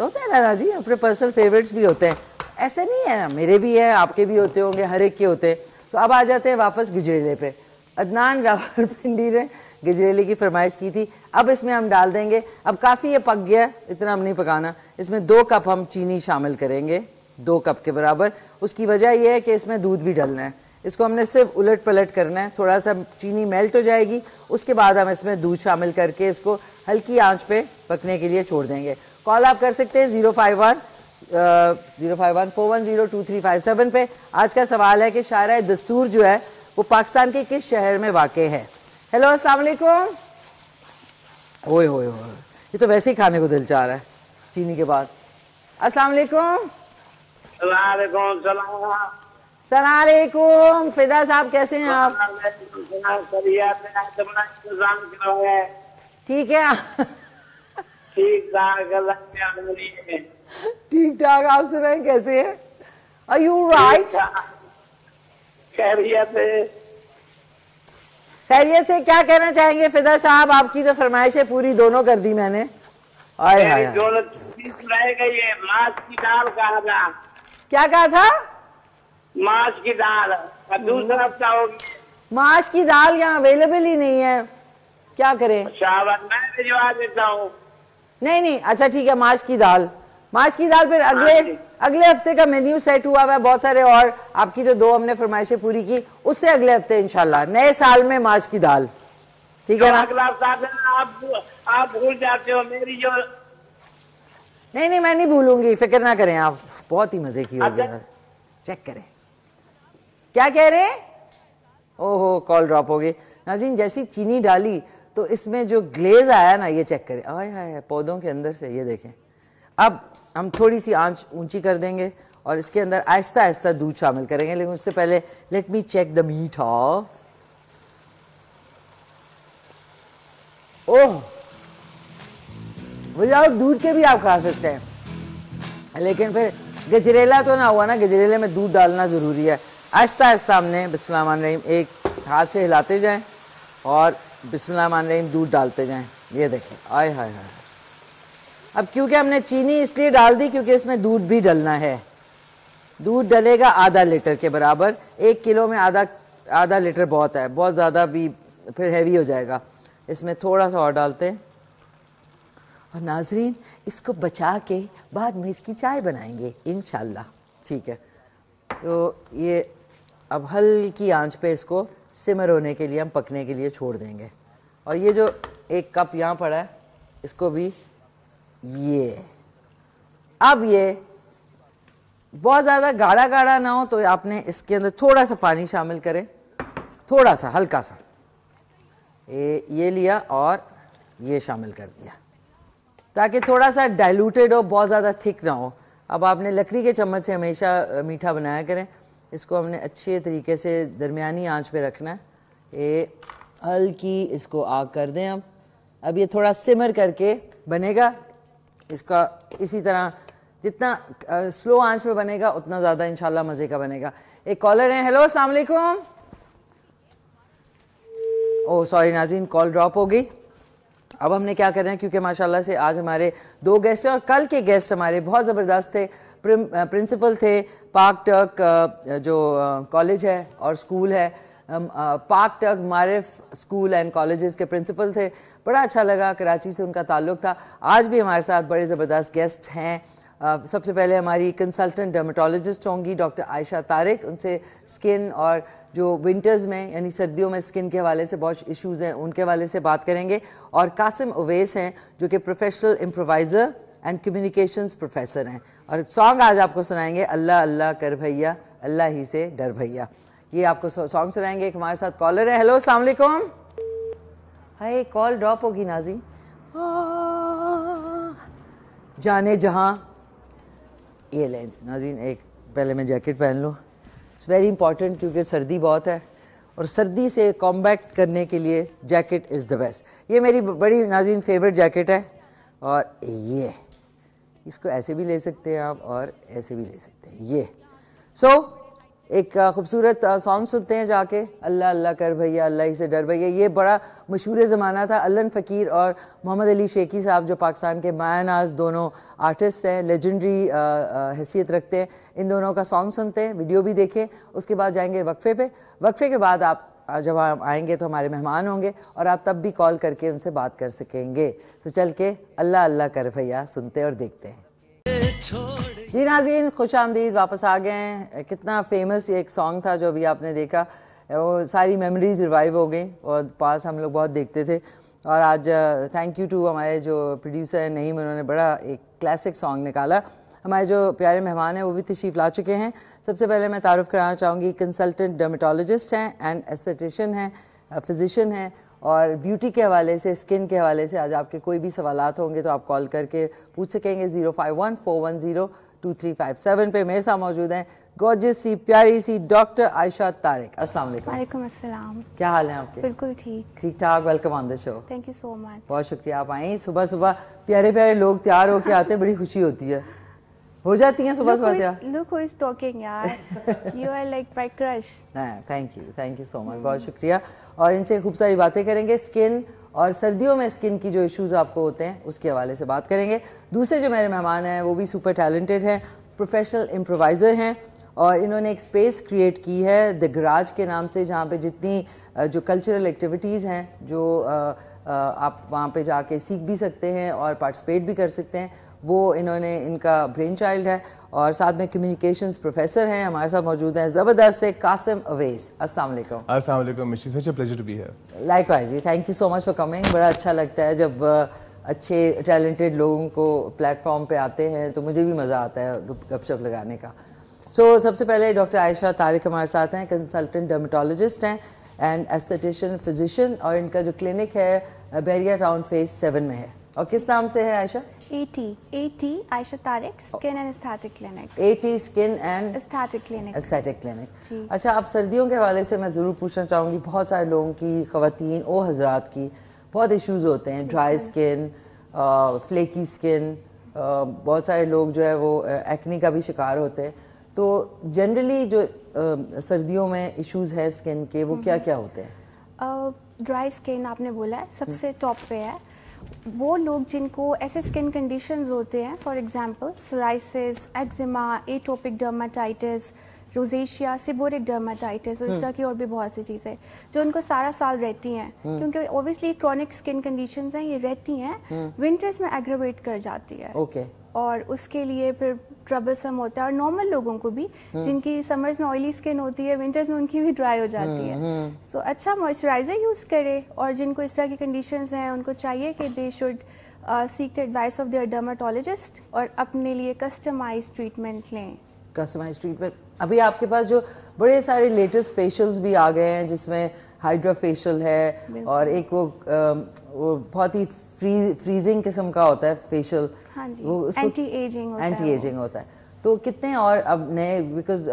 होता है ना जी अपने पर्सनल फेवरेट्स भी होते हैं ऐसे नहीं है ना मेरे भी है आपके भी होते होंगे हर एक के होते तो अब आ जाते हैं वापस गजरेले पे अदनान रावलपिंडी *laughs* ने गजरेले की फरमाइश की थी अब इसमें हम डाल देंगे अब काफ़ी ये पक गया इतना हम नहीं पकाना इसमें दो कप हम चीनी शामिल करेंगे दो कप के बराबर उसकी वजह यह है कि इसमें दूध भी डलना है इसको हमने सिर्फ उलट पलट करना है थोड़ा सा चीनी मेल्ट हो जाएगी उसके बाद हम इसमें दूध शामिल करके इसको हल्की आंच पे पकने के लिए छोड़ देंगे कॉल आप कर सकते हैं ज़ीरो फाइव वन जीरो पे आज का सवाल है कि शायरा दस्तूर जो है वो पाकिस्तान के किस शहर में वाक़ है हेलो अस्सलाम वालेकुम ओए ओए ओए ये तो वैसे ही खाने को दिल चाह रहा है चीनी के बाद अस्सलाम वालेकुम सलाम सलामकुम फिदा साहब कैसे हैं आप ठीक है ठीक ठीक ठाक आप सुन कैसे हैं यू राइट खैरियत खैरियत से क्या कहना चाहेंगे फिदा साहब आपकी तो फरमाइश है पूरी दोनों कर दी मैंने आए हाय ये मांस की दाल कहा था क्या कहा था मांस की दाल दूसरा हम्म। हफ्ता होगी माश की दाल यहाँ अवेलेबल ही नहीं है क्या करें भिजवा देता हूँ नहीं नहीं अच्छा ठीक है माश की दाल मार्च की दाल फिर अगले अगले हफ्ते का मेन्यू सेट हुआ हुआ है बहुत सारे और आपकी जो दो हमने फरमाइशें पूरी की उससे अगले हफ्ते इंशाल्लाह नए साल में मार्च की दाल ठीक है ना आप आप भूल जाते हो मेरी जो नहीं नहीं मैं नहीं भूलूंगी फिक्र ना करें आप बहुत ही मजे की होगी चेक करें क्या कह रहे ओहो कॉल ड्रॉप हो गई नाजीन जैसी चीनी डाली तो इसमें जो ग्लेज आया ना ये चेक करें आय हाय पौधों के अंदर से ये देखें अब हम थोड़ी सी आंच ऊंची कर देंगे और इसके अंदर आहिस्ता आहिस्ता दूध शामिल करेंगे लेकिन उससे पहले let me check the meat how oh without दूध के भी आप खा सकते हैं लेकिन फिर गजरेला तो ना हुआ ना गजरेले में दूध डालना ज़रूरी है आहिस्ता आहिस्ता हमने बिस्मिल्लाहमान रहीम एक हाथ से हिलाते जाएं और बिस्मिल्लाहमान रहीम दूध डालते जाएं ये देखिए आय हाय हाय अब क्योंकि हमने चीनी इसलिए डाल दी क्योंकि इसमें दूध भी डलना है दूध डलेगा आधा लीटर के बराबर एक किलो में आधा आधा लीटर बहुत है बहुत ज़्यादा भी फिर हैवी हो जाएगा इसमें थोड़ा सा और डालते हैं और नाजरीन इसको बचा के बाद में इसकी चाय बनाएंगे इन ठीक है तो ये अब हल्की आंच पे इसको सिमर होने के लिए हम पकने के लिए छोड़ देंगे और ये जो एक कप यहाँ पड़ा है इसको भी ये अब ये बहुत ज़्यादा गाढ़ा गाढ़ा ना हो तो आपने इसके अंदर थोड़ा सा पानी शामिल करें थोड़ा सा हल्का सा ये ये लिया और ये शामिल कर दिया ताकि थोड़ा सा डाइल्यूटेड हो बहुत ज़्यादा थिक ना हो अब आपने लकड़ी के चम्मच से हमेशा मीठा बनाया करें इसको हमने अच्छे तरीके से दरमियानी आंच पे रखना है ये हल्की इसको आग कर दें अब अब ये थोड़ा सिमर करके बनेगा इसका इसी तरह जितना स्लो आंच पे बनेगा उतना ज़्यादा इंशाल्लाह मज़े का बनेगा एक कॉलर है हेलो अस्सलाम वालेकुम oh sorry Nazeen call drop हो गई अब हमने क्या करना है क्योंकि माशाल्लाह से आज हमारे दो गेस्ट हैं और कल के गेस्ट हमारे बहुत ज़बरदस्त थे प्रिंसिपल थे पाक टर्क जो कॉलेज है और स्कूल है Pak Turk Maarif school and colleges के प्रिंसिपल थे बड़ा अच्छा लगा कराची से उनका ताल्लुक था आज भी हमारे साथ बड़े ज़बरदस्त गेस्ट हैं सबसे पहले हमारी कंसल्टेंट डर्मेटोलॉजिस्ट होंगी डॉक्टर आयशा तारिक उनसे स्किन और जो विंटर्स में यानी सर्दियों में स्किन के हवाले से बहुत इश्यूज़ हैं उनके हवाले से बात करेंगे और कासिम अवेस हैं जो कि professional improviser and communications professor हैं और सॉन्ग आज आपको सुनाएंगे अल्लाह अल्लाह कर भैया अल्लाह ही से डर भैया ये आपको सॉन्ग सुनाएंगे एक हमारे साथ कॉलर है हेलो अलैक्म हाय कॉल ड्रॉप होगी नाजी जाने जहाँ ये लें नाजीन एक पहले मैं जैकेट पहन लूँ इट्स वेरी इंपॉर्टेंट क्योंकि सर्दी बहुत है और सर्दी से कॉम्बैक्ट करने के लिए जैकेट इज़ द बेस्ट ये मेरी बड़ी नाजीन फेवरेट जैकेट है और ये इसको ऐसे भी ले सकते हैं आप और ऐसे भी ले सकते हैं ये सो so, एक खूबसूरत सॉन्ग सुनते हैं जाके अल्लाह अल्लाह कर भैया अल्लाह ही से डर भैया ये बड़ा मशहूर ज़माना था अल्लन फ़कीर और मोहम्मद अली शेखी साहब जो पाकिस्तान के मायानाज दोनों आर्टिस्ट हैं लेजेंडरी हैसियत रखते हैं इन दोनों का सॉन्ग सुनते हैं वीडियो भी देखें उसके बाद जाएंगे वक्फ़े पर वक्फ़े के बाद आप जब हम आएंगे तो हमारे मेहमान होंगे और आप तब भी कॉल करके उनसे बात कर सकेंगे तो चल के अल्लाह अल्लाह कर भैया सुनते और देखते हैं जी नाजीन खुश आमदीद वापस आ गए हैं कितना फेमस एक सॉन्ग था जो अभी आपने देखा वो सारी मेमोरीज रिवाइव हो गई और पास हम लोग बहुत देखते थे और आज थैंक यू टू हमारे जो प्रोड्यूसर हैं नहीं उन्होंने बड़ा एक क्लासिक सॉन्ग निकाला हमारे जो प्यारे मेहमान हैं वो भी तशीफ ला चुके हैं सबसे पहले मैं तारुफ कराना चाहूँगी कंसल्टेंट डर्मेटोलॉजिस्ट हैं एंड एस्थेटिशन हैं फिजिशन uh, हैं और ब्यूटी के हवाले से स्किन के हवाले से आज आपके कोई भी सवाल होंगे तो आप कॉल करके पूछ सकेंगे zero five one four one zero two three five seven पे मेरे साथ मौजूद हैं गॉर्जियस सी प्यारी सी डॉक्टर आयशा तारिक अस्सलाम वालेकुम वालेकुम अस्सलाम क्या हाल है आपके बिल्कुल ठीक ठीक ठाक welcome on the show thank you so much बहुत शुक्रिया आप आई सुबह सुबह प्यारे प्यारे लोग तैयार होके आते हैं बड़ी खुशी होती है हो जाती हैं सुबह सुबह लुक हु इज टॉकिंग यार you are like my crush thank you thank you so much बहुत शुक्रिया और इनसे खूब सारी बातें करेंगे स्किन और सर्दियों में स्किन की जो इश्यूज़ आपको होते हैं उसके हवाले से बात करेंगे दूसरे जो मेरे मेहमान हैं वो भी सुपर टैलेंटेड हैं प्रोफेशनल इम्प्रोवाइज़र हैं और इन्होंने एक स्पेस क्रिएट की है द गराज के नाम से जहाँ पे जितनी जो कल्चरल एक्टिविटीज़ हैं जो आप वहाँ पे जाके सीख भी सकते हैं और पार्टिसिपेट भी कर सकते हैं वो इन्होंने इनका ब्रेन चाइल्ड है और साथ में कम्युनिकेशंस प्रोफेसर हैं हमारे साथ मौजूद हैं ज़बरदस्त से कासिम अवेस अस्सलाम वालेकुम अस्सलाम वालेकुम Mishi such a pleasure to be here likewise जी thank you so much for coming बड़ा अच्छा लगता है जब अच्छे टैलेंटेड लोगों को प्लेटफॉर्म पे आते हैं तो मुझे भी मज़ा आता है गपशप लगाने का सो so, सबसे पहले डॉक्टर आयशा तारिक हमारे साथ हैं कंसल्टेंट डर्मेटोलॉजिस्ट हैं एंड एस्थेटिशियन फिजिशियन और इनका जो क्लिनिक है बैरिया टाउन फेज सेवन में है और किस नाम से है Ayesha at at Ayesha Tariq skin and aesthetic clinic at skin and aesthetic clinic aesthetic clinic अच्छा आप सर्दियों के हवाले से मैं ज़रूर पूछना चाहूंगी बहुत सारे लोगों की खातन ओ हजरात की बहुत इश्यूज होते हैं ड्राई स्किन फ्लेकी स्किन बहुत सारे लोग जो है वो एक्नी का भी शिकार होते हैं तो जनरली जो आ, सर्दियों में इश्यूज है स्किन के वो हम्म। क्या क्या होते हैं ड्राई स्किन आपने बोला है सबसे टॉप हम्म। पे है वो लोग जिनको ऐसे स्किन कंडीशंस होते हैं for example psoriasis eczema atopic dermatitis rosacea seborrhoeic dermatitis और इस हम्म। तरह की और भी बहुत सी चीज़ें जो उनको सारा साल रहती हैं हम्म। क्योंकि ओबियसली क्रॉनिक स्किन कंडीशन हैं ये रहती हैं विंटर्स हम्म। में एग्रोवेट कर जाती है ओके okay. और उसके लिए फिर ट्रबलसम होता है और नॉर्मल लोगों को भी हम्म। जिनकी समर्स में ऑयली स्किन होती है विंटर्स में उनकी भी ड्राई हो जाती है सो हम्म, हम्म। so, अच्छा मॉइस्चराइज़र यूज़ करें और जिनको इस तरह की कंडीशन हैं उनको चाहिए कि they should seek the advice of their dermatologist और अपने लिए कस्टमाइज ट्रीटमेंट लें कस्टमाइज ट्रीटमेंट अभी आपके पास जो बड़े सारे लेटेस्ट फेशियल्स भी आ गए हैं जिसमें हाइड्रा फेशियल है और एक वो आ, um, वो बहुत ही फ्री फ्रीजिंग किस्म का होता है फेशियल एंटी एजिंग होता एंटी एजिंग होता है तो कितने और अब नए बिकॉज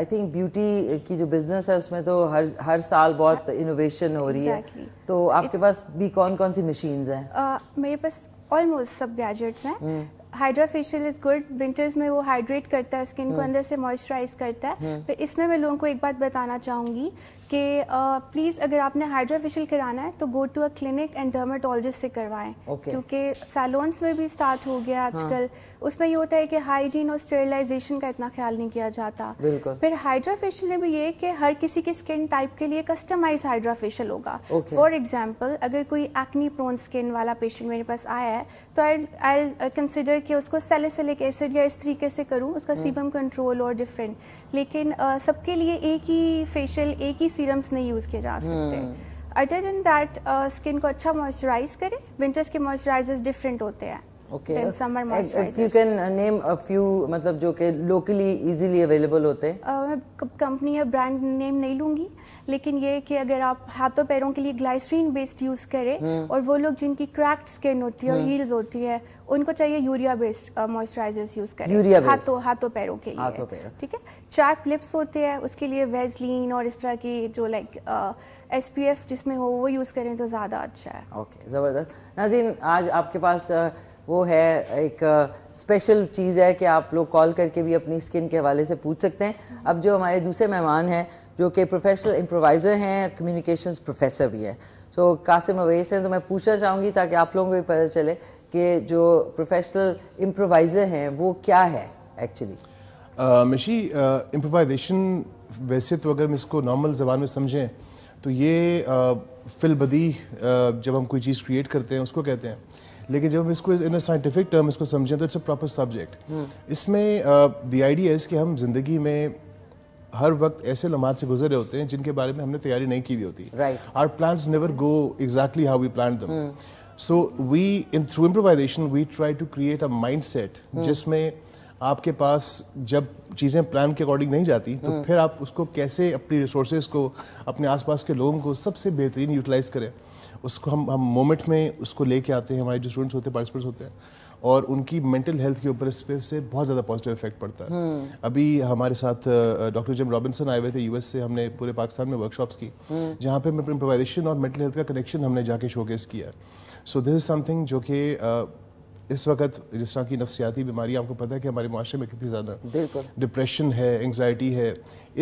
आई थिंक ब्यूटी की जो बिजनेस है उसमें तो हर हर साल बहुत इनोवेशन हाँ। हो रही exactly. है तो आपके It's, पास भी कौन कौन सी मशीन हैं uh, मेरे पास ऑलमोस्ट सब गैजेट्स हैं hydra facial is good winters में वो हाइड्रेट करता है स्किन को हम्म। अंदर से मॉइस्चराइज करता है पर हम्म। तो इसमें मैं लोगों को एक बात बताना चाहूंगी कि प्लीज़ अगर आपने हाइड्रा फेशियल कराना है तो go to a clinic and dermatologist से करवाएं okay. क्योंकि सैलोन्स में भी स्टार्ट हो गया हाँ। आजकल हाँ. उसमें ये होता है कि हाइजीन और स्टेरिलाइजेशन का इतना ख्याल नहीं किया जाता फिर हाइड्रा फेशियल में भी ये कि हर किसी की स्किन टाइप के लिए कस्टमाइज हाइड्रा फेशियल होगा फॉर एग्जाम्पल अगर कोई एक्नी प्रोन स्किन वाला पेशेंट मेरे पास आया है तो आई आई कंसिडर कि उसको सेलेसिलिक एसिड या इस तरीके से करूँ उसका सीबम हम्म। कंट्रोल और डिफरेंट लेकिन सबके लिए एक ही फेशियल एक ही सीरम्स नहीं यूज़ किए जा सकते अदर देन दैट स्किन को अच्छा मॉइस्चराइज करें विंटर्स के मॉइस्चराइजर्स डिफरेंट होते हैं okay. summer moisturizers. You can name a few मतलब जो कि लोकली इजीली अवेलेबल होते हैं uh, कंपनी या ब्रांड नेम नहीं लूंगी लेकिन ये कि अगर आप हाथों पैरों के लिए ग्लाइसरीन बेस्ड यूज़ करें हम्म। और वो लोग जिनकी क्रैक्ड स्किन होती है और हील्स हम्म। होती है उनको चाहिए यूरिया बेस्ड मॉइस्चराइजर्स यूज करें यूरिया हाथों हाथों पैरों के लिए ठीक है चार लिप्स होते हैं उसके लिए वेजलिन और इस तरह की जो लाइक एस पी एफ जिसमें हो वो यूज़ करें तो ज़्यादा अच्छा है ओके ज़बरदस्त नाजीन आज आपके पास वो है एक स्पेशल चीज़ है कि आप लोग कॉल करके भी अपनी स्किन के हवाले से पूछ सकते हैं अब जो हमारे दूसरे मेहमान हैं जो कि प्रोफेशनल इम्प्रोवाइज़र हैं कम्युनिकेशंस प्रोफेसर भी हैं सो so, कासिम अवेस हैं तो मैं पूछना चाहूँगी ताकि आप लोगों को भी पता चले कि जो प्रोफेशनल इम्प्रोवाइज़र हैं वो क्या है एक्चुअली मशी इम्प्रोवाइजेशन वैसे तो अगर हम इसको नॉर्मल जबान में समझें तो ये uh, फिल बदी uh, जब हम कोई चीज़ क्रिएट करते हैं उसको कहते हैं लेकिन जब हम इसको इन साइंटिफिक टर्म इसको समझें तो हम्म। इट्स अ प्रॉपर सब्जेक्ट इसमें द आइडिया इज़ कि हम जिंदगी में हर वक्त ऐसे लम्हात से गुजर रहे होते हैं जिनके बारे में हमने तैयारी नहीं की हुई होती our plan never go exactly how we plan them so we in through improvisation we try to create a mindset जिसमें आपके पास जब चीज़ें प्लान के अकॉर्डिंग नहीं जाती तो hmm. फिर आप उसको कैसे अपनी रिसोर्सेज को अपने आसपास के लोगों को सबसे बेहतरीन यूटिलाइज़ करें उसको हम हम मोमेंट में उसको लेके आते हैं हमारे जो स्टूडेंट्स होते हैं पार्टिसिपेंट्स होते हैं और उनकी मेंटल हेल्थ के ऊपर इस पर से बहुत ज़्यादा पॉजिटिव इफेक्ट पड़ता है hmm. अभी हमारे साथ डॉक्टर जेम रॉबिन्सन आए हुए थे यूएस से हमने पूरे पाकिस्तान में वर्कशॉप्स की hmm. जहाँ पर इम्प्रोवाइजेशन और मेंटल हेल्थ का कनेक्शन हमने जाके शोकेस किया है सो दिस इज़ समथिंग जो कि uh, इस वक्त जिस तरह की नफसियाती बीमारी आपको पता है कि हमारे माशरे में कितनी ज़्यादा डिप्रेशन है एंगजाइटी है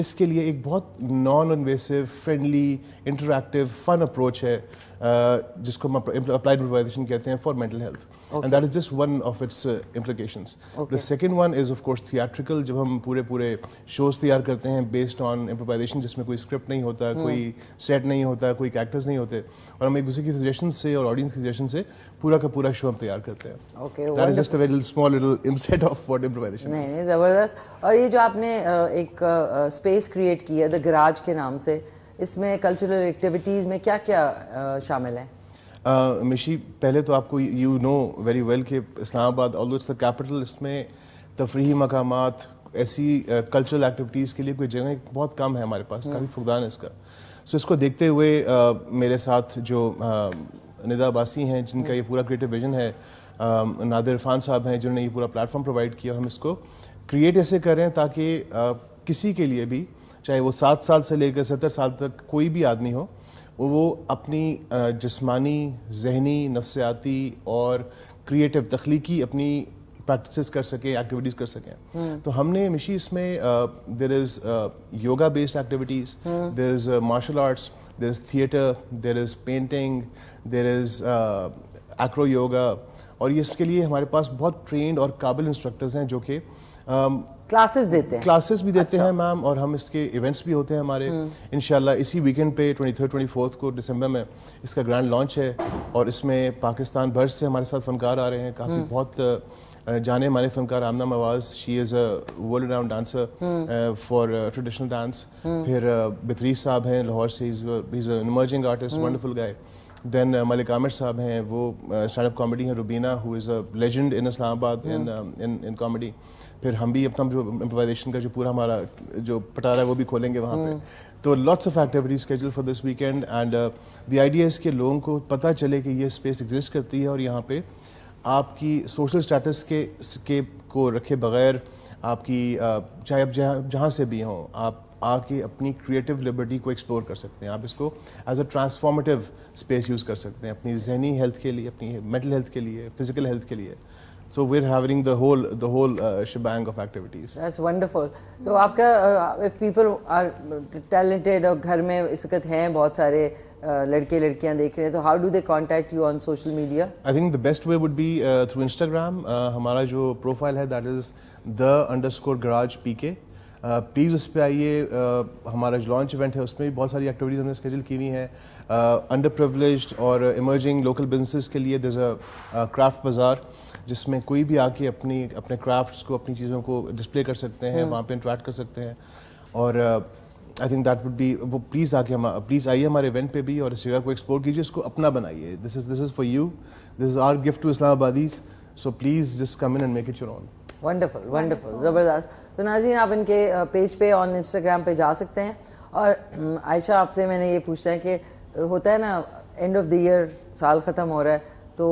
इसके लिए एक बहुत non invasive friendly interactive fun approach है uh, जिसको हम अप्लाइड कहते हैं for mental health okay. and that is just one of its uh, implications. Okay. The second one is of course theatrical jab hum pure pure shows taiyar karte hain based on improvisation jisme koi script nahi hota hmm. koi set nahi hota koi characters nahi hote aur hum ek dusre ki suggestions se aur audience ki suggestions se pura ka pura show हम तैयार करते हैं okay, that wonderful. is just a very small little insight of what improvisation नहीं, is. नहीं ज़बरदस्त और ये जो आपने uh, space create kiya the garage ke naam se इसमें कल्चरल एक्टिविटीज़ में क्या क्या शामिल है मिशी पहले तो आपको यू नो वेरी वेल कि Islamabad all it's the capital इसमें तफरी मकाम ऐसी कल्चरल एक्टिविटीज़ के लिए कोई जगह बहुत कम है हमारे पास काफ़ी हम्म। फुकदान है इसका सो इसको देखते हुए मेरे साथ जो निदा हैं जिनका ये हम्म। पूरा क्रिएटिव विजन है नादिर इरफान साहब हैं जिन्होंने ये पूरा प्लेटफॉर्म प्रोवाइड किया हम इसको क्रिएट ऐसे कर रहे हैं ताकि किसी के लिए भी चाहे वो सात साल से लेकर सत्तर साल तक कोई भी आदमी हो वो अपनी जिस्मानी जहनी नफसियाती और क्रिएटिव तख्लीकी अपनी प्रैक्टिस कर सकें एक्टिविटीज़ कर सकें हम्म। तो हमने मिशी इसमें there is yoga based activities there is martial arts there is theatre there is painting there is acro yoga और ये इसके लिए हमारे पास बहुत ट्रेंड और काबिल इंस्ट्रक्टर्स हैं जो कि क्लासेस देते हैं क्लासेस भी देते अच्छा। हैं मैम और हम इसके इवेंट्स भी होते हैं हमारे हम्म। इन इसी वीकेंड पे ट्वेंटी थर्ड ट्वेंटी फोर्थ को दिसंबर में इसका ग्रैंड लॉन्च है और इसमें पाकिस्तान भर से हमारे साथ फनकार आ रहे हैं काफ़ी हम्म। बहुत जाने माने फनकार Amna Mawaz she is hmm. A world round dancer for traditional dance फिर बतरीफ साहब हैं लाहौर से is emerging artist wonderful guy then Malik Aamir साहब हैं वो स्टैंड अप कॉमेडी हैं Rubina who is a legend in Islamabad in in comedy फिर हम भी अपना जो इम्प्रोवाइजेशन का जो पूरा हमारा जो पटारा है वो भी खोलेंगे वहाँ पे हम्म। तो lots of activities schedule for this weekend and the idea इसके के लोगों को पता चले कि ये स्पेस एग्जिस्ट करती है और यहाँ पे आपकी सोशल स्टेटस के के को रखे बगैर आपकी uh, चाहे आप जहाँ जहाँ से भी हों आप आके अपनी क्रिएटिव लिबर्टी को एक्सप्लोर कर सकते हैं आप इसको as a transformative space use कर सकते हैं अपनी जहनी हेल्थ के लिए अपनी मेंटल हेल्थ के लिए फिजिकल हेल्थ के लिए So we're having the whole the whole uh, shebang of activities. That's wonderful. So आपका uh, if people are talented और घर में इस वक्त हैं बहुत सारे uh, लड़के लड़कियां देख रहे हैं तो how do they contact you on social media? I think the best way would be uh, through Instagram. Uh, हमारा जो profile है that is the underscore garage pk. Please उस पर आइए हमारा जो लॉन्च इवेंट है उसमें भी बहुत सारी एक्टिविटीज़ हमने स्केजल की हुई हैं अंडर प्रिवलेज और इमर्जिंग लोकल बिजनेसेस के लिए दर्ज अ क्राफ्ट बाज़ार जिसमें कोई भी आके अपनी अपने क्राफ्ट्स को अपनी चीज़ों को डिस्प्ले कर सकते हैं हम्म। वहाँ पे इंट्रैक्ट कर सकते हैं और I think that would be वो प्लीज़ आके हम प्लीज़ आइए हमारे इवेंट पे भी और इस जगह को एक्सप्लोर कीजिए इसको अपना बनाइए this is this is for you this is our gift to Islamabadis so please just come in and make it your own wonderful wonderful ज़बरदस्त तो नाजीन आप इनके पेज पे ऑन इंस्टाग्राम पे जा सकते हैं और आयशा आपसे मैंने ये पूछना है कि होता है ना एंड ऑफ द ईयर साल ख़त्म हो रहा है तो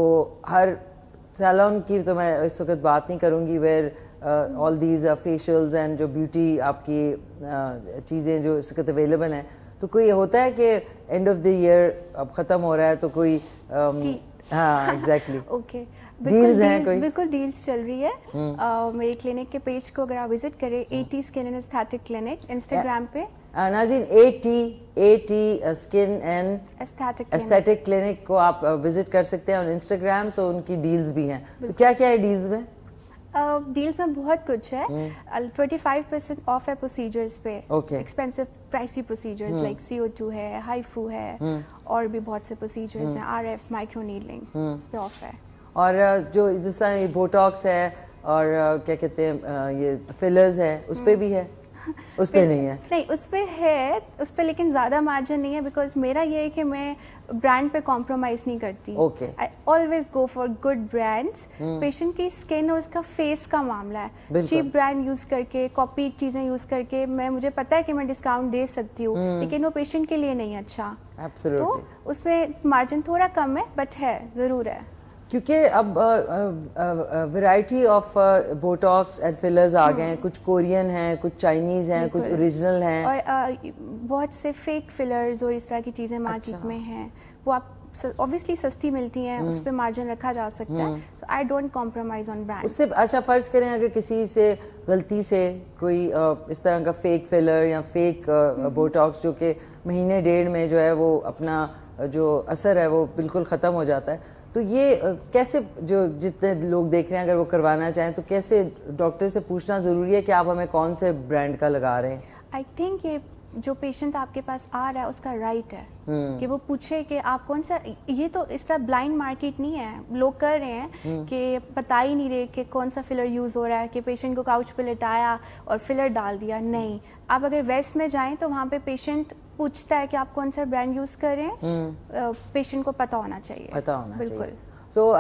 हर सैलॉन की तो मैं इस वक्त बात नहीं करूँगी where all these facials and जो ब्यूटी आपकी uh, चीज़ें जो इस वक्त अवेलेबल हैं तो कोई होता है कि एंड ऑफ द ईयर अब ख़त्म हो रहा है तो कोई um, हाँ एग्जैक्टली ओके *laughs* डील्स हैं कोई बिल्कुल डील्स चल रही है uh, मेरे क्लिनिक के पेज को अगर आप विजिट करें A T skin and aesthetic clinic Instagram पे Nazeen A T A T skin and aesthetic clinic को आप विजिट कर सकते हैं और इंस्टाग्राम तो उनकी डील्स भी हैं तो क्या क्या है डील्स में डील्स uh, में बहुत कुछ है ट्वेंटी फाइव परसेंट ऑफ है प्रोसीजर्स पे expensive pricey procedures like C O two है हाईफू है hmm. और भी बहुत से प्रोसीजर्स हम्म। हैं आर एफ माइक्रोनीलिंग उस पर ऑफ है और जो जिस तरह बोटॉक्स है और क्या कहते हैं ये फिलर्स है उस पर भी है हम्म। उस पर नहीं है नहीं उस पर है उस पर लेकिन ज़्यादा मार्जिन नहीं है बिकॉज मेरा ये है कि मैं ब्रांड पे कॉम्प्रोमाइज़ नहीं करती okay I always go for good brands patient की स्किन और उसका फेस का मामला है चीप ब्रांड यूज़ करके कॉपी चीज़ें यूज़ करके मैं मुझे पता है कि मैं डिस्काउंट दे सकती हूँ hmm. लेकिन वो पेशेंट के लिए नहीं अच्छा Absolutely. तो उसमें मार्जिन थोड़ा कम है बट है ज़रूर है क्योंकि अब variety of Botox and fillers आ गए हैं हाँ। कुछ कोरियन हैं कुछ चाइनीज हैं कुछ ओरिजिनल हैं और आ, बहुत से फेक फिलर्स और इस तरह की चीज़ें मार्केट अच्छा। में हैं वो आप ऑब्वियसली सस्ती मिलती हैं हम्म। उस पर मार्जिन रखा जा सकता है हम्म। तो I don't compromise on brand उससे अच्छा फर्ज करें अगर किसी से गलती से कोई इस तरह का फेक फिलर या फेक बोटॉक्स हम्म। जो कि महीने डेढ़ में जो है वो अपना जो असर है वो बिल्कुल ख़त्म हो जाता है तो ये कैसे जो जितने लोग देख रहे हैं अगर वो करवाना चाहें तो कैसे डॉक्टर से पूछना ज़रूरी है कि आप हमें कौन से ब्रांड का लगा रहे हैं आई थिंक ये जो पेशेंट आपके पास आ रहा है उसका राइट है hmm. कि वो पूछे कि आप कौन सा ये तो इस तरह ब्लाइंड मार्केट नहीं है लोग कर रहे हैं hmm. कि पता ही नहीं रहे कि कौन सा फिलर यूज़ हो रहा है कि पेशेंट को काउच पे लिटाया और फिलर डाल दिया नहीं आप अगर वेस्ट में जाएं तो वहाँ पे पेशेंट पूछता है कि आप कौन सा ब्रांड यूज करें पेशेंट को पता होना चाहिए पता होना बिल्कुल तो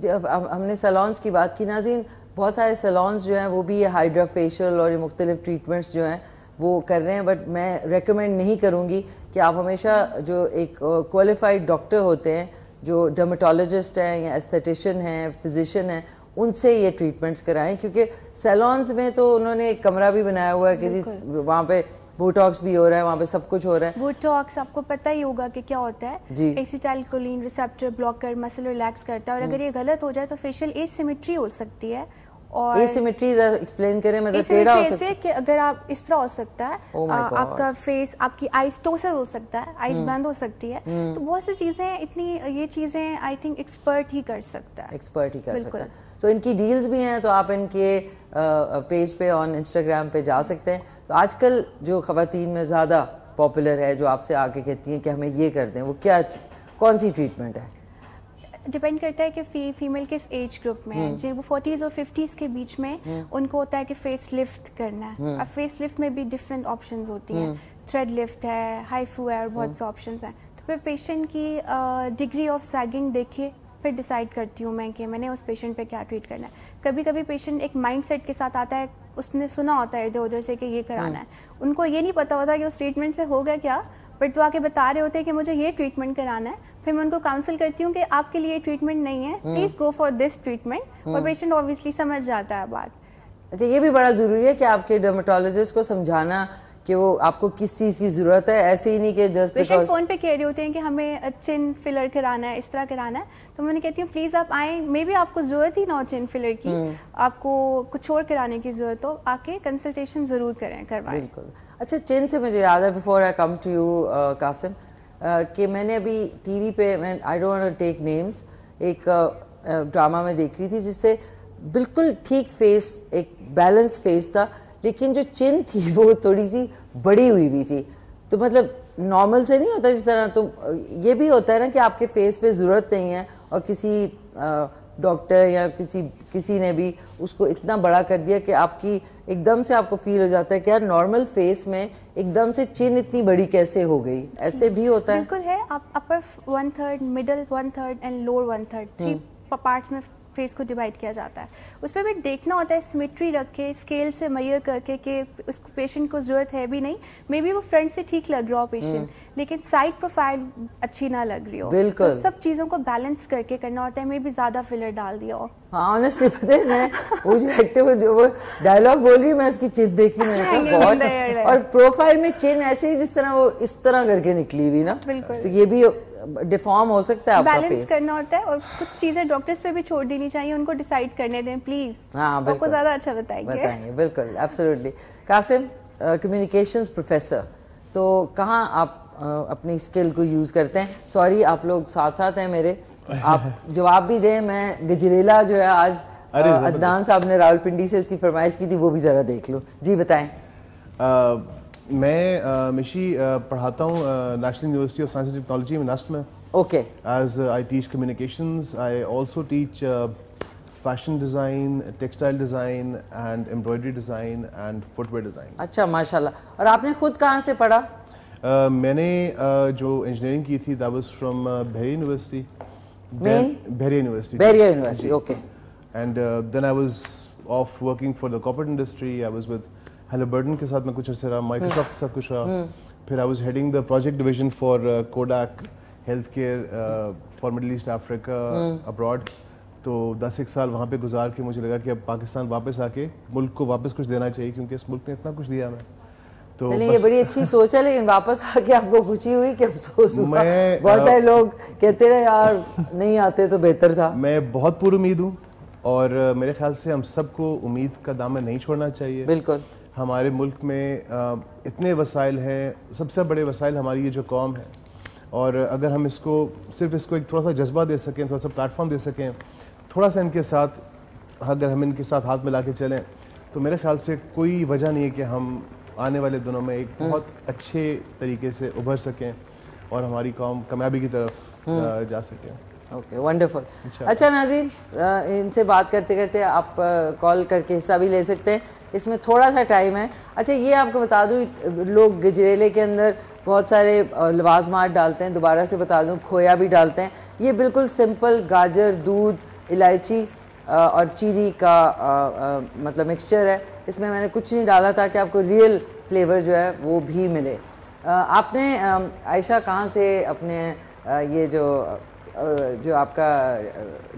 जब हमने सलोन्स की बात की नाजीन बहुत सारे सलोन्स जो हैं वो भी ये हाइड्रा फेशियल और ये मुख्तलिफ ट्रीटमेंट्स जो हैं वो कर रहे हैं बट मैं रेकमेंड नहीं करूँगी कि आप हमेशा जो एक क्वालिफाइड डॉक्टर होते हैं जो डर्माटोलॉजिस्ट हैं या एस्थेटिशन हैं फिजिशन हैं उनसे ये ट्रीटमेंट्स कराएं क्योंकि सैलॉन्स में तो उन्होंने एक कमरा भी बनाया हुआ है कि वहाँ पे बोटॉक्स भी हो रहा है वहाँ पे सब कुछ हो रहा है बोटॉक्स आपको पता ही होगा कि क्या होता है acetylcholine receptor blocker muscle relax करता है और अगर हम्म। ये गलत हो जाए तो फेशियल एसिमेट्री हो सकती है और एसिमेट्री एक्सप्लेन करें मतलब टेढ़ा हो सकता है कि अगर आप इस तरह हो सकता है oh आ, आपका फेस आपकी आईज टोसर हो सकता है आईज हम्म। बंद हो सकती है हम्म। तो बहुत सी चीजें इतनी ये चीजें आई थिंक एक्सपर्ट ही कर सकता है एक्सपर्ट ही कर सकता है तो इनकी डील्स भी हैं तो आप इनके पेज पे ऑन इंस्टाग्राम पे जा सकते हैं तो आजकल जो ख़वान में ज़्यादा पॉपुलर है जो आपसे आके कहती हैं कि हमें ये कर दें वो क्या कौन सी ट्रीटमेंट है डिपेंड करता है कि फी, फीमेल किस एज ग्रुप में है हम्म। जी वो फोर्टीज़ और फिफ्टीज़ के बीच में हम्म। उनको होता है कि फेस लिफ्ट करना है हम्म। अब फेस लिफ्ट में भी डिफरेंट ऑप्शंस होती हैं थ्रेड लिफ्ट है हाई फू है और बहुत से ऑप्शंस हैं तो फिर पेशेंट की डिग्री ऑफ सैगिंग देखिए फिर डिसाइड करती हूँ मैं कि मैंने उस पेशेंट पे क्या ट्रीट करना है कभी कभी पेशेंट एक माइंडसेट के साथ आता है उसने सुना होता है इधर उधर से कि ये कराना हाँ। है उनको ये नहीं पता होता कि उस ट्रीटमेंट से होगा क्या बट वो आके बता रहे होते हैं कि मुझे ये ट्रीटमेंट कराना है फिर मैं उनको काउंसिल करती हूँ कि आपके लिए ट्रीटमेंट नहीं है please go for this treatment और पेशेंट हम्म। ऑब्वियसली समझ जाता है बात अच्छा ये भी बड़ा ज़रूरी है कि आपके डर्माटोलॉजिस्ट को समझाना कि वो आपको किस चीज़ की ज़रूरत है ऐसे ही नहीं कि जस्ट पेशेंट फ़ोन पे कह रहे होते हैं कि हमें चिन फिलर कराना है इस तरह कराना है तो मैंने कहती हूँ प्लीज़ आप आए मे भी आपको ज़रूरत ही ना हो चिन फिलर की हम्म। आपको कुछ और कराने की ज़रूरत हो आके कंसल्टेशन ज़रूर करें करवाएं बिल्कुल अच्छा चिन से मुझे याद है before I come to you Qasim कि मैंने अभी टी वी पे आई डोंट टेक नेम्स एक ड्रामा uh, uh, में देख रही थी जिससे बिल्कुल ठीक फेस एक बैलेंस फेस था लेकिन जो चिन थी *laughs* वो थोड़ी सी बड़ी हुई भी थी तो मतलब नॉर्मल से नहीं होता जिस तरह तो ये भी होता है ना कि आपके फेस पे ज़रूरत नहीं है और किसी डॉक्टर या किसी किसी ने भी उसको इतना बड़ा कर दिया कि आपकी एकदम से आपको फील हो जाता है कि यार नॉर्मल फेस में एकदम से चिन इतनी बड़ी कैसे हो गई ऐसे भी होता है बिल्कुल है upper one third middle one third and lower one third three parts में फेस को डिवाइड किया जाता है उस पर हमें देखना होता है सिमेट्री रख के स्केल से मैयर करके कि उस पेशेंट को ज़रूरत है भी नहीं मे बी वो फ्रंट से ठीक लग रहा हो पेशेंट हम्म। लेकिन साइड प्रोफाइल अच्छी ना लग रही हो तो बिल्कुल तो सब चीज़ों को बैलेंस करके करना होता है मे बी ज़्यादा फिलर डाल दिया हो हाँ पता है मैं वो जो एक्टर जो वो डायलॉग बोल रही मैं उसकी चिन देखी मैंने और प्रोफाइल में चिन ऐसे ही जिस तरह वो इस तरह करके निकली हुई ना बिल्कुल तो ये भी डिफॉर्म हो सकता है बैलेंस करना होता है और कुछ चीजें डॉक्टर्स पे भी छोड़ देनी चाहिए उनको डिसाइड करने दें प्लीज हाँ आपको ज्यादा अच्छा बताएंगे बताएंगे बिल्कुल एब्सोल्युटली कासिम कम्युनिकेशंस प्रोफेसर तो कहाँ आप uh, अपनी स्किल को यूज करते हैं सॉरी आप लोग साथ साथ हैं मेरे आप *laughs* जवाब भी दें मैं गजरेला जो है आज अदनान साहब ने रावलपिंडी से उसकी फरमाइश की थी वो भी जरा देख लो जी बताएं मैं मिशी पढ़ाता हूँ national university of science and technology में नस्ट में okay as I teach communications I also teach fashion design textile design and embroidery design and footwear design अच्छा माशाल्लाह और आपने खुद कहाँ से पढ़ा uh, मैंने uh, जो इंजीनियरिंग की थी that was from Bahria university Bahria university Bahria university okay and then I was off working for the corporate industry I was with Halliburton के साथ मैं कुछ अर्से रहा माइक्रोसॉफ्ट हम्म। के साथ कुछ रहा हम्म। फिर I was heading the project division for Kodak health care for middle east Africa abroad तो दस एक साल वहाँ पे गुजार के मुझे लगा कि अब पाकिस्तान वापस आके मुल्क को वापस कुछ देना चाहिए क्योंकि इस मुल्क ने इतना कुछ दिया हमें तो ये बड़ी अच्छी *laughs* सोच है लेकिन वापस आके आपको खुशी हुई कि अफसोस हुआ बहुत uh, सारे लोग कहते रहे यार नहीं आते तो बेहतर था मैं बहुत पूरी उम्मीद हूँ और uh, मेरे ख्याल से हम सबको उम्मीद का दामन नहीं छोड़ना चाहिए बिल्कुल हमारे मुल्क में इतने वसाइल हैं सबसे बड़े वसाइल हमारी ये जो कौम है और अगर हम इसको सिर्फ इसको एक थोड़ा सा जज्बा दे सकें थोड़ा सा प्लेटफॉर्म दे सकें थोड़ा सा इनके साथ अगर हम इनके साथ हाथ मिला के चलें तो मेरे ख्याल से कोई वजह नहीं है कि हम आने वाले दिनों में एक हम्म। बहुत अच्छे तरीके से उभर सकें और हमारी कौम कामयाबी की तरफ हम्म। जा सकें ओके वंडरफुल अच्छा, अच्छा नाजी इनसे बात करते करते आप कॉल करके हिस्सा भी ले सकते हैं इसमें थोड़ा सा टाइम है अच्छा ये आपको बता दूँ लोग गजरेले के अंदर बहुत सारे लवाजमात डालते हैं दोबारा से बता दूँ खोया भी डालते हैं ये बिल्कुल सिंपल गाजर दूध इलायची और चीनी का आ, आ, मतलब मिक्सचर है इसमें मैंने कुछ नहीं डाला ताकि आपको रियल फ्लेवर जो है वो भी मिले आ, आपने आयशा कहाँ से अपने ये जो जो आपका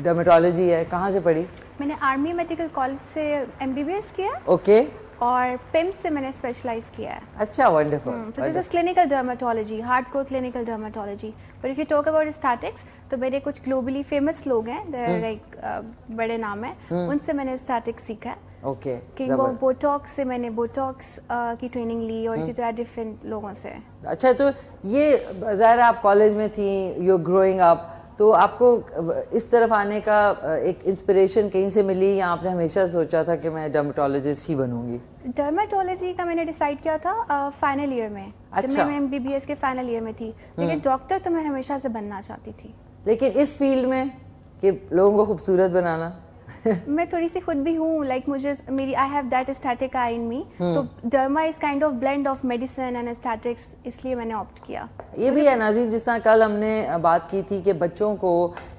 डर्मेटोलॉजी है कहाँ से पढ़ी मैंने आर्मी मेडिकल कॉलेज से एम किया ओके okay. और पिम्स e से मैंने स्पेशलाइज किया है अच्छा wonderful so this is clinical dermatology hard core clinical dermatology but if you talk about statics तो मेरे कुछ ग्लोबली फेमस लोग हैं लाइक हम्म। uh, बड़े नाम हैं हम्म। उनसे मैंने स्टैटिक्स सीखा है ओके किंग ऑफ बोटॉक्स से मैंने बोटॉक्स uh, की ट्रेनिंग ली और इसी हम्म। तरह डिफरेंट लोगों से अच्छा तो ये ज़ाहिर आप कॉलेज में थी यू ग्रोइंग अप तो आपको इस तरफ आने का एक इंस्पिरेशन कहीं से मिली या आपने हमेशा सोचा था कि मैं डर्माटोलॉजिस्ट ही बनूंगी डर्माटोलॉजी का मैंने डिसाइड किया था फाइनल ईयर में अच्छा। जब मैं एमबीबीएस के फाइनल ईयर में थी लेकिन डॉक्टर हम्म। तो मैं हमेशा से बनना चाहती थी लेकिन इस फील्ड में कि लोगों को खूबसूरत बनाना *laughs* मैं थोड़ी सी खुद भी हूँ लाइक मुझे मेरी I have that aesthetic eye in me तो derma is kind of blend of medicine and aesthetics इसलिए मैंने ऑप्ट किया ये भी है नाजी जिस तरह कल हमने बात की थी कि बच्चों को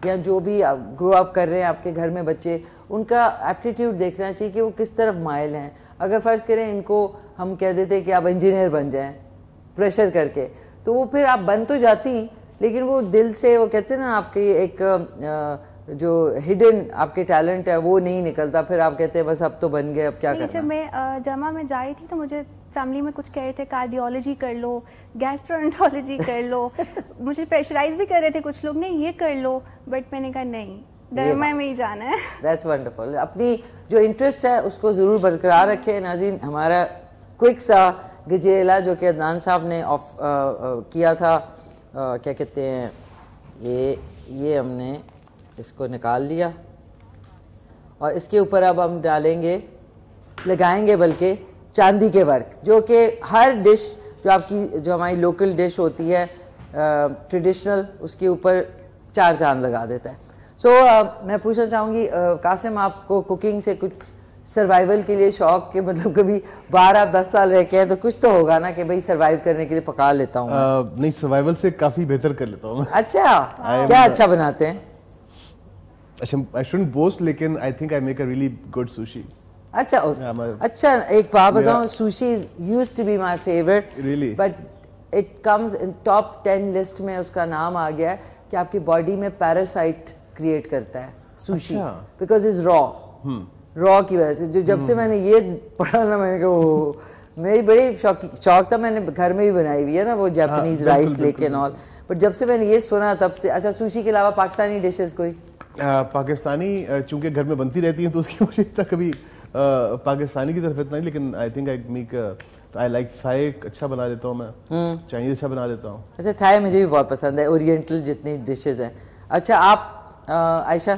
या जो भी ग्रो अप कर रहे हैं आपके घर में बच्चे उनका एप्टीट्यूड देखना चाहिए कि वो किस तरफ मायल हैं अगर फ़र्ज़ करें इनको हम कह देते कि आप इंजीनियर बन जाएं प्रेशर करके तो वो फिर आप बन तो जाती लेकिन वो दिल से वो कहते हैं ना आपके एक जो हिडन आपके टैलेंट है वो नहीं निकलता फिर आप कहते हैं बस अब तो बन गए अब क्या करना जब मैं जमा में जा रही थी तो मुझे फैमिली में कुछ कह रहे थे कार्डियोलॉजी कर लो गैस्ट्रोएंट्रोलॉजी कर लो *laughs* मुझे प्रेशराइज भी कर रहे थे कुछ लोग ने ये कर लो बट मैंने कहा नहीं धर्मा में ही जाना है दैट्स *laughs* वंडरफुल अपनी जो इंटरेस्ट है उसको ज़रूर बरकरार रखे नाजीन हमारा क्विक सा गजेला जो कि अदनान साहब ने ऑफ किया था क्या कहते हैं ये ये हमने इसको निकाल लिया और इसके ऊपर अब हम डालेंगे लगाएंगे बल्कि चांदी के वर्क जो कि हर डिश जो आपकी जो हमारी लोकल डिश होती है ट्रेडिशनल उसके ऊपर चार चांद लगा देता है सो so, मैं पूछना चाहूँगी कासिम आपको कुकिंग से कुछ सर्वाइवल के लिए शौक के मतलब कभी बारह दस साल रह के हैं तो कुछ तो होगा ना कि भाई सर्वाइव करने के लिए पका लेता हूँ नहीं सर्वाइवल से काफ़ी बेहतर कर लेता हूँ अच्छा क्या अच्छा बनाते हैं अच्छा I shouldn't boast लेकिन I think I make a really good sushi. अच्छा yeah, a, अच्छा एक बात बताऊं sushi used to be my favorite. Really. But it comes in top ten list में उसका नाम आ गया है कि आपकी body में parasite create करता है sushi. अच्छा. Because it's raw. Hmm. Raw की वजह से जो जब hmm. से मैंने ये पढ़ा ना मैंने कहा मेरी बड़ी शौकी शौक था मैंने घर में भी बनाई हुई है ना वो जापानीज राइस लेके एंड ऑल बट जब से मैंने ये सुना तब से अच्छा सुशी के अलावा पाकिस्तानी डिशेस कोई पाकिस्तानी चूंकि घर में बनती रहती हैं तो उसकी *laughs* मुझे इतना कभी पाकिस्तानी की तरफ इतना नहीं लेकिन I think I make I like Thai अच्छा बना देता हूँ मैं चाइनीज हम्म। अच्छा बना देता हूँ अच्छा थाई मुझे भी बहुत पसंद है ओरिएंटल जितनी डिशेज हैं अच्छा आप आयशा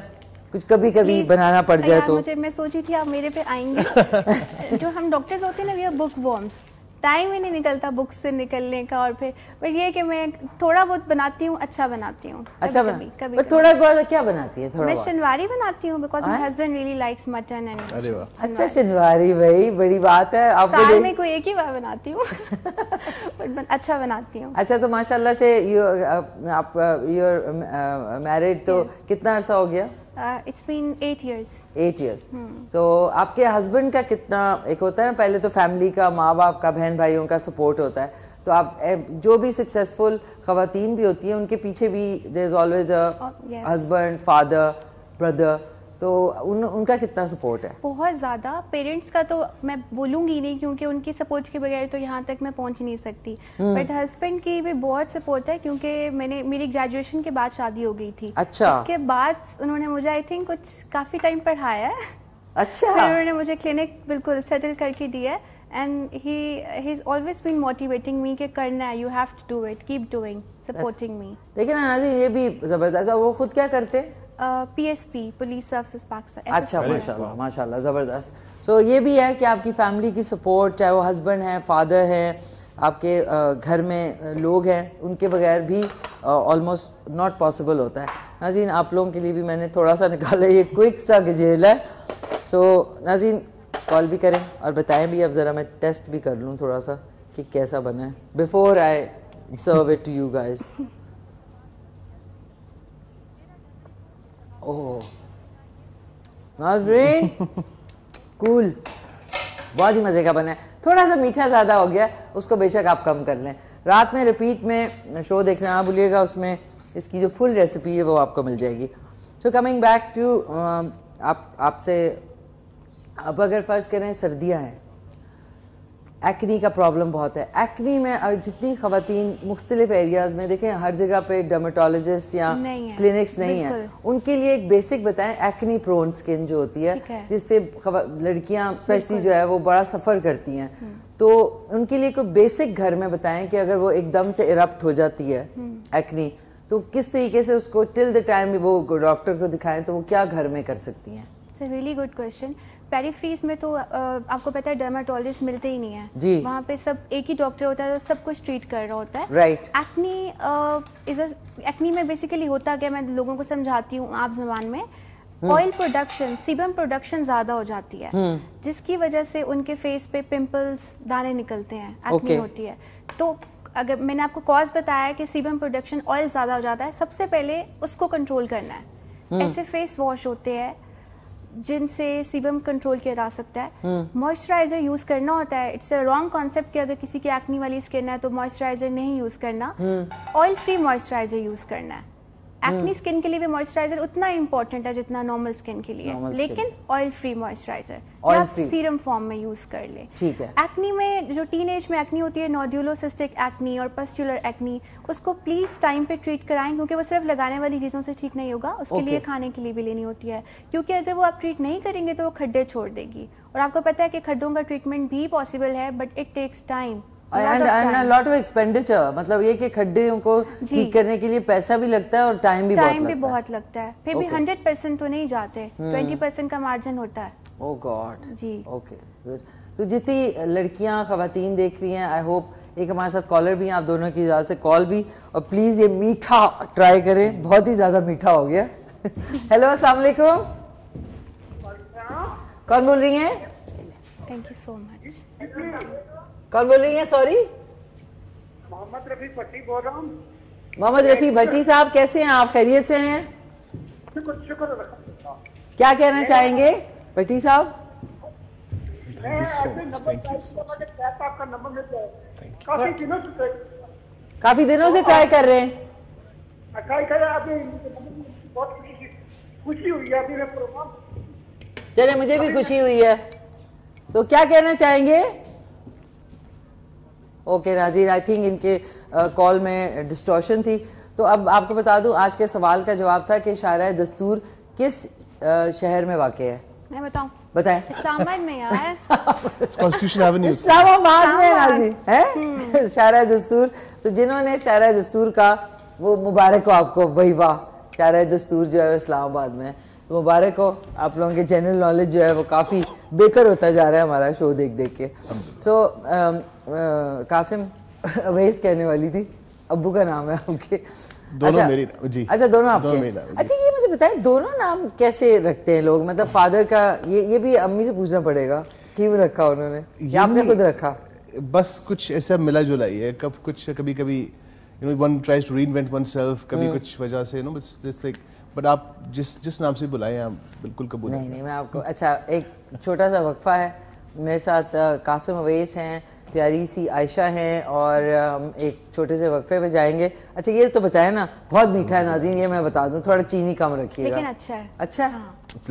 कुछ कभी कभी बनाना पड़ जाए तो मुझे मैं सोची थी आप मेरे पे आएंगे *laughs* जो हम डॉक्टर्स होते हैं ना we are bookworms time ही नहीं निकलता बुक से निकलने का और फिर बट ये कि मैं थोड़ा बहुत बनाती हूँ अच्छा बनाती हूँ अच्छा कभी, कभी, कभी, कभी थोड़ा बहुत तो क्या बनाती है थोड़ा मैं शनवारी बनाती हूँ because my husband really likes mutton and अच्छा शनवारी भाई बड़ी बात है साल में कोई एक ही बार बनाती हूँ *laughs* अच्छा बनाती हूँ अच्छा तो माशाल्लाह से यू आप यूर मैरिड uh, तो कितना अरसा हो गया it's been eight years eight years तो आपके हस्बैंड का कितना एक होता है ना पहले तो फैमिली का माँ बाप का बहन भाइयों का सपोर्ट होता है तो आप जो भी सक्सेसफुल खातन भी होती हैं उनके पीछे भी there is always husband father brother तो उन उनका कितना सपोर्ट है बहुत ज़्यादा पेरेंट्स का तो मैं बोलूँगी नहीं क्योंकि उनकी सपोर्ट के बगैर तो यहाँ तक मैं पहुँच नहीं सकती बट हम्म। हस्बैंड की भी बहुत सपोर्ट है क्योंकि मैंने मेरी ग्रेजुएशन के बाद शादी हो गई थी अच्छा उसके बाद उन्होंने मुझे आई थिंक कुछ काफ़ी टाइम पढ़ाया है अच्छा फिर उन्होंने मुझे क्लिनिक बिल्कुल सेटल करके दिया है and he he is always been motivating me कि करना है you have to do it keep doing supporting me लेकिन ये भी ज़बरदस्त है वो खुद क्या करते हैं पीएसपी पुलिस सर्विसेज पाकिस्तान अच्छा माशाल्लाह माशाल्लाह ज़बरदस्त सो ये भी है कि आपकी फैमिली की सपोर्ट चाहे वो हस्बैंड है फादर है आपके घर में लोग हैं उनके बगैर भी ऑलमोस्ट नॉट पॉसिबल होता है नाजीन आप लोगों के लिए भी मैंने थोड़ा सा निकाला ये क्विक सा गजेला है सो so, नाजीन कॉल भी करें और बताएं भी अब ज़रा मैं टेस्ट भी कर लूँ थोड़ा सा कि कैसा बना है before I serve it to you guys *laughs* Oh. बहुत ही मज़े का बना है थोड़ा सा मीठा ज़्यादा हो गया उसको बेशक आप कम कर लें रात में रिपीट में शो देखना ना भूलिएगा उसमें इसकी जो फुल रेसिपी है वो आपको मिल जाएगी सो कमिंग बैक टू आप आपसे अब अगर फ़र्ज़ करें सर्दियाँ हैं एक्नी का प्रॉब्लम बहुत है एक्नी में जितनी खातन मुख्तलिफ एरियाज में देखें हर जगह पे डर्माटोलॉजिस्ट या क्लिनिक्स नहीं है, नहीं है। उनके लिए एक बेसिक बताएं एक्नी प्रोन स्किन जो होती है, है। जिससे लड़कियां स्पेशली जो है वो बड़ा सफ़र करती हैं हम्म। तो उनके लिए कोई बेसिक घर में बताएं कि अगर वो एकदम से इरप्ट हो जाती है एक्नी हम्म। तो किस तरीके से उसको टिल द टाइम वो डॉक्टर को दिखाएं तो वो क्या घर में कर सकती हैं रियली गुड क्वेश्चन पेरीफ्रीज में तो आपको पता है डर्माटोलॉजिस्ट मिलते ही नहीं है जी वहाँ पे सब एक ही डॉक्टर होता है तो सब कुछ ट्रीट कर रहा होता है राइट एक्नी इज एक्नी में बेसिकली होता क्या मैं लोगों को समझाती हूँ आप जबान में ऑयल प्रोडक्शन सीबम प्रोडक्शन ज्यादा हो जाती है हम्म। जिसकी वजह से उनके फेस पे पिंपल्स दाने निकलते हैं एक्नी okay. होती है तो अगर मैंने आपको कॉज बताया कि सीबम प्रोडक्शन ऑयल ज्यादा हो जाता है सबसे पहले उसको कंट्रोल करना है हम्म। ऐसे फेस वॉश होते हैं जिनसे सीबम कंट्रोल किया जा सकता है मॉइस्चराइजर हम्म। यूज करना होता है इट्स अ रॉन्ग कॉन्सेप्ट कि अगर किसी की एक्नी वाली स्किन है तो मॉइस्चराइजर नहीं यूज करना ऑयल फ्री मॉइस्चराइजर यूज करना है एक्नी स्किन hmm. के लिए भी मॉइस्चराइजर उतना इंपॉर्टेंट है जितना नॉर्मल स्किन के लिए लेकिन ऑयल फ्री मॉइस्चराइजर आप सीरम फॉर्म में यूज कर ले ठीक है एक्नी में जो टीन एज में एक्नी होती है नोड्यूलोसिस्टिक एक्नी और पस्टुलर एक्नी उसको प्लीज टाइम पे ट्रीट कराएं क्योंकि वो सिर्फ लगाने वाली चीज़ों से ठीक नहीं होगा उसके लिए खाने के लिए भी लेनी होती है क्योंकि अगर वो आप ट्रीट नहीं करेंगे तो वो खड्डे छोड़ देगी और आपको पता है कि खड्डों का ट्रीटमेंट भी पॉसिबल है but it takes time lot of expenditure मतलब ये कि खड्डे उनको ठीक करने के लिए पैसा भी लगता है और टाइम भी टाइम भी बहुत लगता है फिर भी हंड्रेड परसेंट तो नहीं जाते ट्वेंटी hmm. परसेंट का मार्जिन होता है ओ oh गॉड जी ओके तो जितनी लड़कियां खातन देख रही हैं आई होप एक हमारे साथ कॉलर भी हैं आप दोनों की इजाज़त से कॉल भी और प्लीज़ ये मीठा ट्राई करें बहुत ही ज़्यादा मीठा हो गया हेलो अस्सलाम वालेकुम कौन बोल रही हैं थैंक यू सो मच कौन बोल रही है सॉरी मोहम्मद रफी भट्टी बोल रहा हूँ मोहम्मद रफी भट्टी साहब कैसे हैं आप खैरियत से हैं शुकर, शुकर क्या कहना चाहेंगे भट्टी साहब काफी दिनों से ट्राई कर रहे हैं हाँ, चले मुझे भी खुशी हुई है तो क्या कहना चाहेंगे ओके नाजीर आई थिंक इनके कॉल में डिस्टोशन थी तो अब आपको बता दूं आज के सवाल का जवाब था कि शायर दस्तूर किस शहर में वाक़ है मैं बताऊं बताएं इस्लामाबाद में यार कॉन्स्टिट्यूशन *laughs* इस्लामाबाद में नाजी है शायर दस्तूर तो जिन्होंने शायर दस्तूर का वो मुबारक हो आपको वही वाह शायर दस्तूर जो है इस्लामाबाद में मुबारक हो आप लोगों के जनरल नॉलेज जो है वो काफ़ी बेकर होता जा रहा है हमारा शो देख देख के so, कासिम um, uh, *laughs* अवेश कहने वाली थी अबू का नाम है आपके दोनों अच्छा, मेरी जी अच्छा दोनों आपके दोनों अच्छा ये मुझे बताएं दोनों नाम कैसे रखते हैं लोग मतलब फादर का ये ये भी अम्मी से पूछना पड़ेगा क्यों रखा उन्होंने या आपने खुद रखा बस कुछ ऐसा मिला जुला ही है कब कुछ कभी कभी you know one tries to reinvent कभी कुछ वजह से नो बस लाइक बट आप जिस जिस नाम से बुलाएं आप बिल्कुल कबूल नहीं नहीं मैं आपको अच्छा एक छोटा सा वक्फा है मेरे साथ कासिम अवेस हैं प्यारी सी आयशा हैं और हम एक छोटे से वक्फे पे जाएंगे अच्छा ये तो बताया ना बहुत मीठा है नाजीन ये मैं बता दूँ थोड़ा चीनी कम रखिएगा लेकिन अच्छा है अच्छा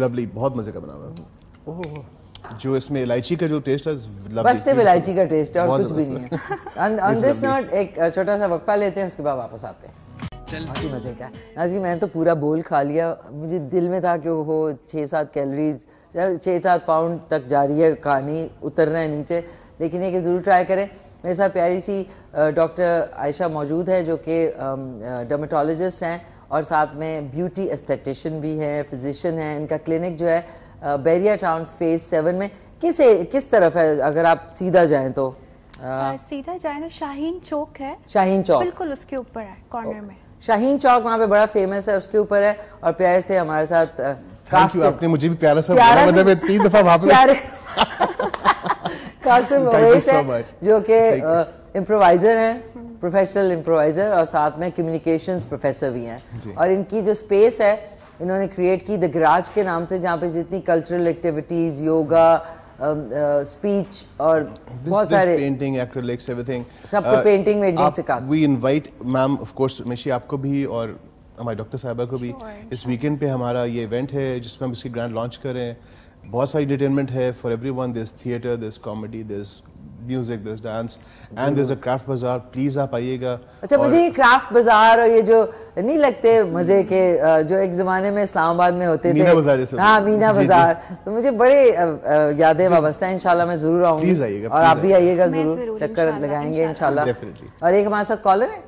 लवली हाँ। बहुत मज़े का बना हुआ है जो इसमें इलायची का जो टेस्ट है बस सिर्फ इलायची का टेस्ट है और कुछ भी नहीं है छोटा सा वक्फा लेते हैं उसके बाद वापस आते हैं बहुत हाँ मज़े का नाजी मैंने तो पूरा बोल खा लिया मुझे दिल में था कि वो छः सात कैलोरीज छः सात पाउंड तक जा रही है कहानी उतरना है नीचे लेकिन ये कि ज़रूर ट्राई करें मेरे साथ प्यारी सी डॉक्टर आयशा मौजूद है जो कि डर्माटोलॉजिस्ट हैं और साथ में ब्यूटी एस्थेटिशन भी है फिजिशियन है इनका क्लिनिक जो है बैरिया टाउन फेज सेवन में किस किस तरफ है अगर आप सीधा जाएं तो आ, आ, सीधा जाए ना तो शाहीन चौक है शाहीन चौक बिल्कुल उसके ऊपर है कॉर्नर में शाहीन चौक वहाँ पे बड़ा फेमस है उसके ऊपर है और प्यारे से हमारे साथ कासिम आपने मुझे भी प्यारा सा प्यारा मतलब तीन दफा वहाँ पे प्यारे *laughs* कासिम ओवैस है जो कि इम्प्रोवाइजर हैं प्रोफेशनल इम्प्रोवाइजर और साथ में कम्युनिकेशंस प्रोफेसर भी हैं और इनकी जो स्पेस है इन्होंने क्रिएट की द गराज के नाम से जहाँ पे जितनी cultural activities yoga speech um, uh, और बहुत सारे पेंटिंग एक्रिलिक्स एवरीथिंग सब कुछ तो पेंटिंग uh, में से काम we invite ma'am of course Mishi आपको भी और हमारे डॉक्टर साहबा को भी इस वीकेंड पे हमारा ये इवेंट है जिसमें हम इसकी ग्रैंड लॉन्च कर रहे हैं बहुत सारी entertainment है for everyone this theatre this comedy this music this dance and this a craft बाजार प्लीज आप आइएगा अच्छा मुझे ये क्राफ्ट बाजार और ये जो नहीं लगते मजे के जो एक जमाने में इस्लामाबाद में होते मीना थे बाजार जैसे हाँ मीना बाजार तो मुझे बड़े यादें वाबस्ता इंशाल्लाह मैं जरूर आऊंगी प्लीज आइएगा और आप भी आइएगा जरूर चक्कर लगाएंगे इंशाल्लाह और एक हमारे साथ कॉलर है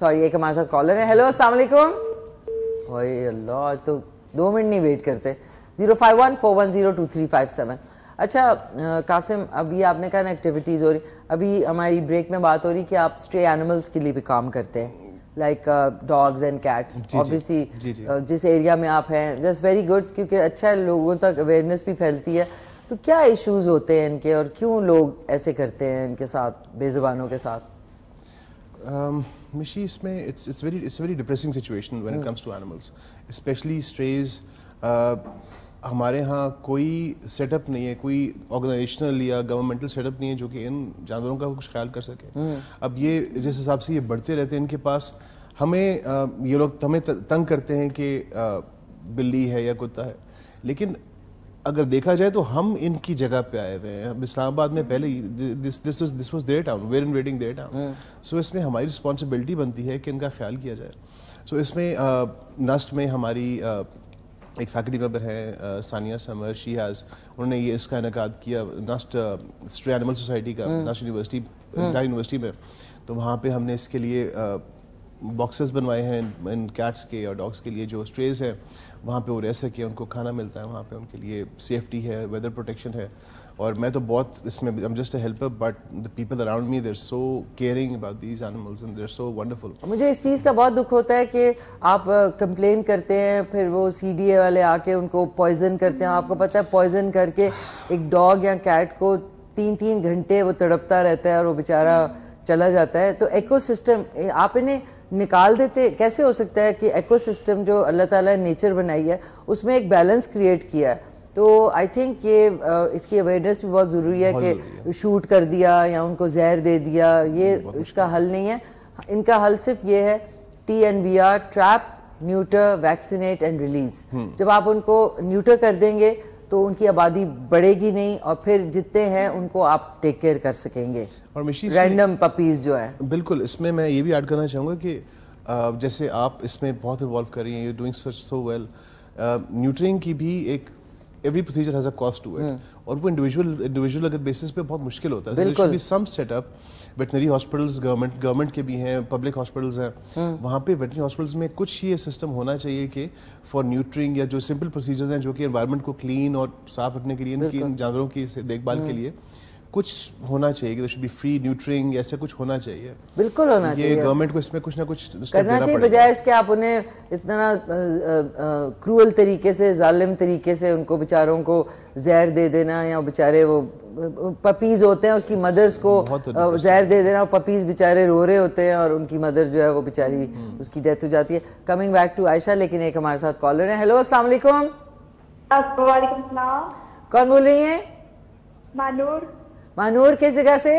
सॉरी एक हमारे साथ कॉलर है हेलो अस्सलाम वालेकुम ओए अल्लाह तो दो मिनट नहीं वेट करते zero five one four one zero two three five seven अच्छा आ, कासिम अभी आपने कहा ना एक्टिविटीज़ हो रही अभी हमारी ब्रेक में बात हो रही कि आप स्ट्रे एनिमल्स के लिए भी काम करते हैं like dogs and cats obviously जिस एरिया में आप हैं जस्ट वेरी गुड क्योंकि अच्छा लोगों तक अवेयरनेस भी फैलती है तो क्या इश्यूज होते हैं इनके और क्यों लोग ऐसे करते हैं इनके साथ बेजुबानों के साथ um, इसमें it's it's very it's a very depressing situation when mm. it hmm. comes to animals, हमारे यहाँ कोई सेटअप नहीं है कोई ऑर्गेनाइजेशनल या गवर्नमेंटल सेटअप नहीं है जो कि इन जानवरों का कुछ ख्याल कर सके हम्म। अब ये जिस हिसाब से ये बढ़ते रहते हैं इनके पास हमें ये लोग हमें तंग करते हैं कि बिल्ली है या कुत्ता है लेकिन अगर देखा जाए तो हम इनकी जगह पे आए हुए हैं हम इस्लामाबाद में हम्म। पहले this this this was their town where invading their town so इसमें हमारी रिस्पॉन्सिबिलिटी बनती है कि इनका ख्याल किया जाए सो so, इसमें नस्ट में हमारी एक फैकल्टी मेम्बर हैं सानिया समर शी हैज़ उन्होंने ये इसका इनका किया नस्ट स्ट्रे एनिमल सोसाइटी का नस्ट यूनिवर्सिटी यूनिवर्सिटी में तो वहाँ पे हमने इसके लिए बॉक्सेस बनवाए हैं इन कैट्स के और डॉग्स के लिए जो स्ट्रेज हैं वहाँ पे वो रह सके उनको खाना मिलता है वहाँ पे उनके लिए सेफ्टी है वेदर प्रोटेक्शन है और मैं तो बहुत इसमें I am just a helper but the people around me there so caring about these animals and there so wonderful मुझे इस चीज़ का बहुत दुख होता है कि आप कंप्लेन करते हैं फिर वो सी डी ए वाले आके उनको पॉइजन करते हैं आपको पता है पॉइजन करके एक डॉग या कैट को तीन तीन घंटे वो तड़पता रहता है और वो बेचारा चला जाता है तो एकोसिस्टम आप इन्हें निकाल देते कैसे हो सकता है कि एकोसिस्टम जो अल्लाह ताला ने नेचर बनाई है उसमें एक बैलेंस क्रिएट किया है तो आई थिंक ये इसकी अवेयरनेस भी बहुत ज़रूरी है कि शूट कर दिया या उनको जहर दे दिया हम्म, ये उसका हल नहीं है इनका हल सिर्फ ये है T N V R trap neuter vaccinate and release जब आप उनको न्यूटर कर देंगे तो उनकी आबादी बढ़ेगी नहीं और फिर जितने हैं उनको आप टेक केयर कर सकेंगे और रैंडम पपीज जो है बिल्कुल इसमें मैं ये भी ऐड करना चाहूँगा कि जैसे आप इसमें बहुत इन्वॉल्व कर रही हैं you doing such so well neutering की भी एक every procedure has a cost to it और वो इंडिविजुअल इंडिविजुअल अगर बेसिस पे बहुत मुश्किल होता है be some setup veterinary hospitals government government के भी हैं पब्लिक हॉस्पिटल्स हैं hmm. वहाँ पे वेटनरी हॉस्पिटल्स में कुछ ये सिस्टम होना चाहिए कि फॉर न्यूट्रिंग या जो सिंपल प्रोसीजर्स हैं जो कि एनवायरमेंट को क्लीन और साफ रखने के लिए इनकी जानवरों की देखभाल के hmm. लिए कुछ होना चाहिए कि शुड बी फ्री न्यूट्रिंग ऐसा कुछ होना चाहिए बिल्कुल होना ये चाहिए गवर्नमेंट को इसमें कुछ ना कुछ करना चाहिए बजाय इसके आप उन्हें इतना क्रूअल तरीके से जालिम तरीके से उनको बेचारों को जहर दे देना या बेचारे वो पपीज होते हैं उसकी मदर्स को जहर दे देना और पपीज बेचारे रो रहे होते हैं और उनकी मदर जो है वो बेचारी हम्म, हम्म। उसकी डेथ हो जाती है कमिंग बैक टू आयशा लेकिन एक हमारे साथ कॉलर है हेलो अस्सलाम वालेकुम कौन बोल रही है मानूर मानूर किस जगह से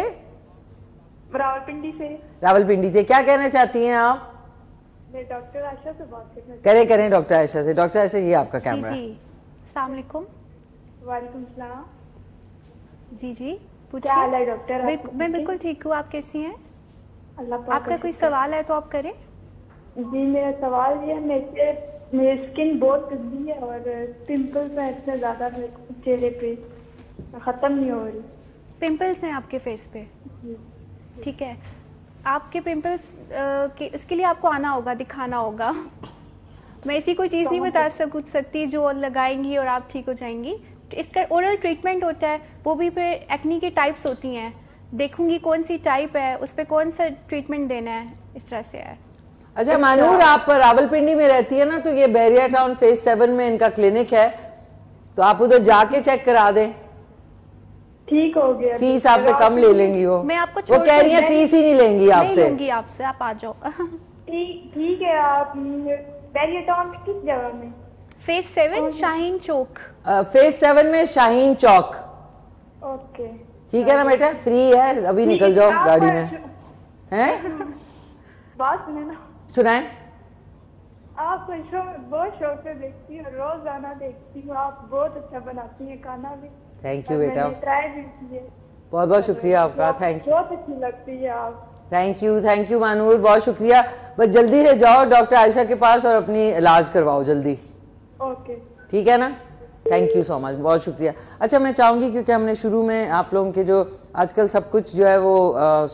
रावलपिंडी से रावलपिंडी से क्या कहना चाहती हैं आप मैं डॉक्टर आशा से बात करना करें करें डॉक्टर आशा से डॉक्टर आशा ये आपका कैमरा जी जी सलामकुम वालेकुम सलाम जी जी पूछिए क्या हाल है डॉक्टर मैं बिल्कुल ठीक हूँ आप कैसी हैं अल्लाह आपका कोई सवाल है तो आप करें जी मेरा सवाल ये है मेरे मेरी स्किन बहुत गंदी है और पिंपल्स हैं इतने ज़्यादा चेहरे पे ख़त्म नहीं हो रही पिंपल्स हैं आपके फेस पे ठीक है आपके पिंपल्स इसके लिए आपको आना होगा दिखाना होगा मैं ऐसी कोई चीज़ नहीं बता सक सकती जो लगाएंगी और आप ठीक हो जाएंगी इसका ओरल ट्रीटमेंट होता है वो भी फिर एक्नी की टाइप्स होती हैं देखूंगी कौन सी टाइप है उस पर कौन सा ट्रीटमेंट देना है इस तरह से है अच्छा मानूर अच्छा। आप रावलपिंडी में रहती है ना तो ये बैरिया टाउन फेज सेवन में इनका क्लिनिक है तो आप उधर जाके चेक करा दें ठीक हो गया फीस आपसे कम ले लेंगी वो मैं आपको वो कह रही है फीस ही नहीं लेंगी आपसे लूंगी आपसे आप आ जाओ ठीक है आप किस जगह में phase seven Shaheen Chowk phase seven में शाहीन चौक ओके ठीक है ना बेटा फ्री है अभी निकल जाओ गाड़ी में हैं बात सुनाए आप तो बहुत शौक से देखती हूँ रोज आना देखती हूँ आप बहुत अच्छा बनाती हैं खाना भी थैंक यू बेटा बहुत बहुत शुक्रिया आपका थैंक यू बहुत अच्छी लगती है आप thank you thank you Manoor बहुत शुक्रिया बस जल्दी से जाओ डॉक्टर आयशा के पास और अपनी इलाज करवाओ जल्दी ओके ठीक है ना थैंक यू सो मच बहुत शुक्रिया अच्छा मैं चाहूँगी क्योंकि हमने शुरू में आप लोगों के जो आजकल सब कुछ जो है वो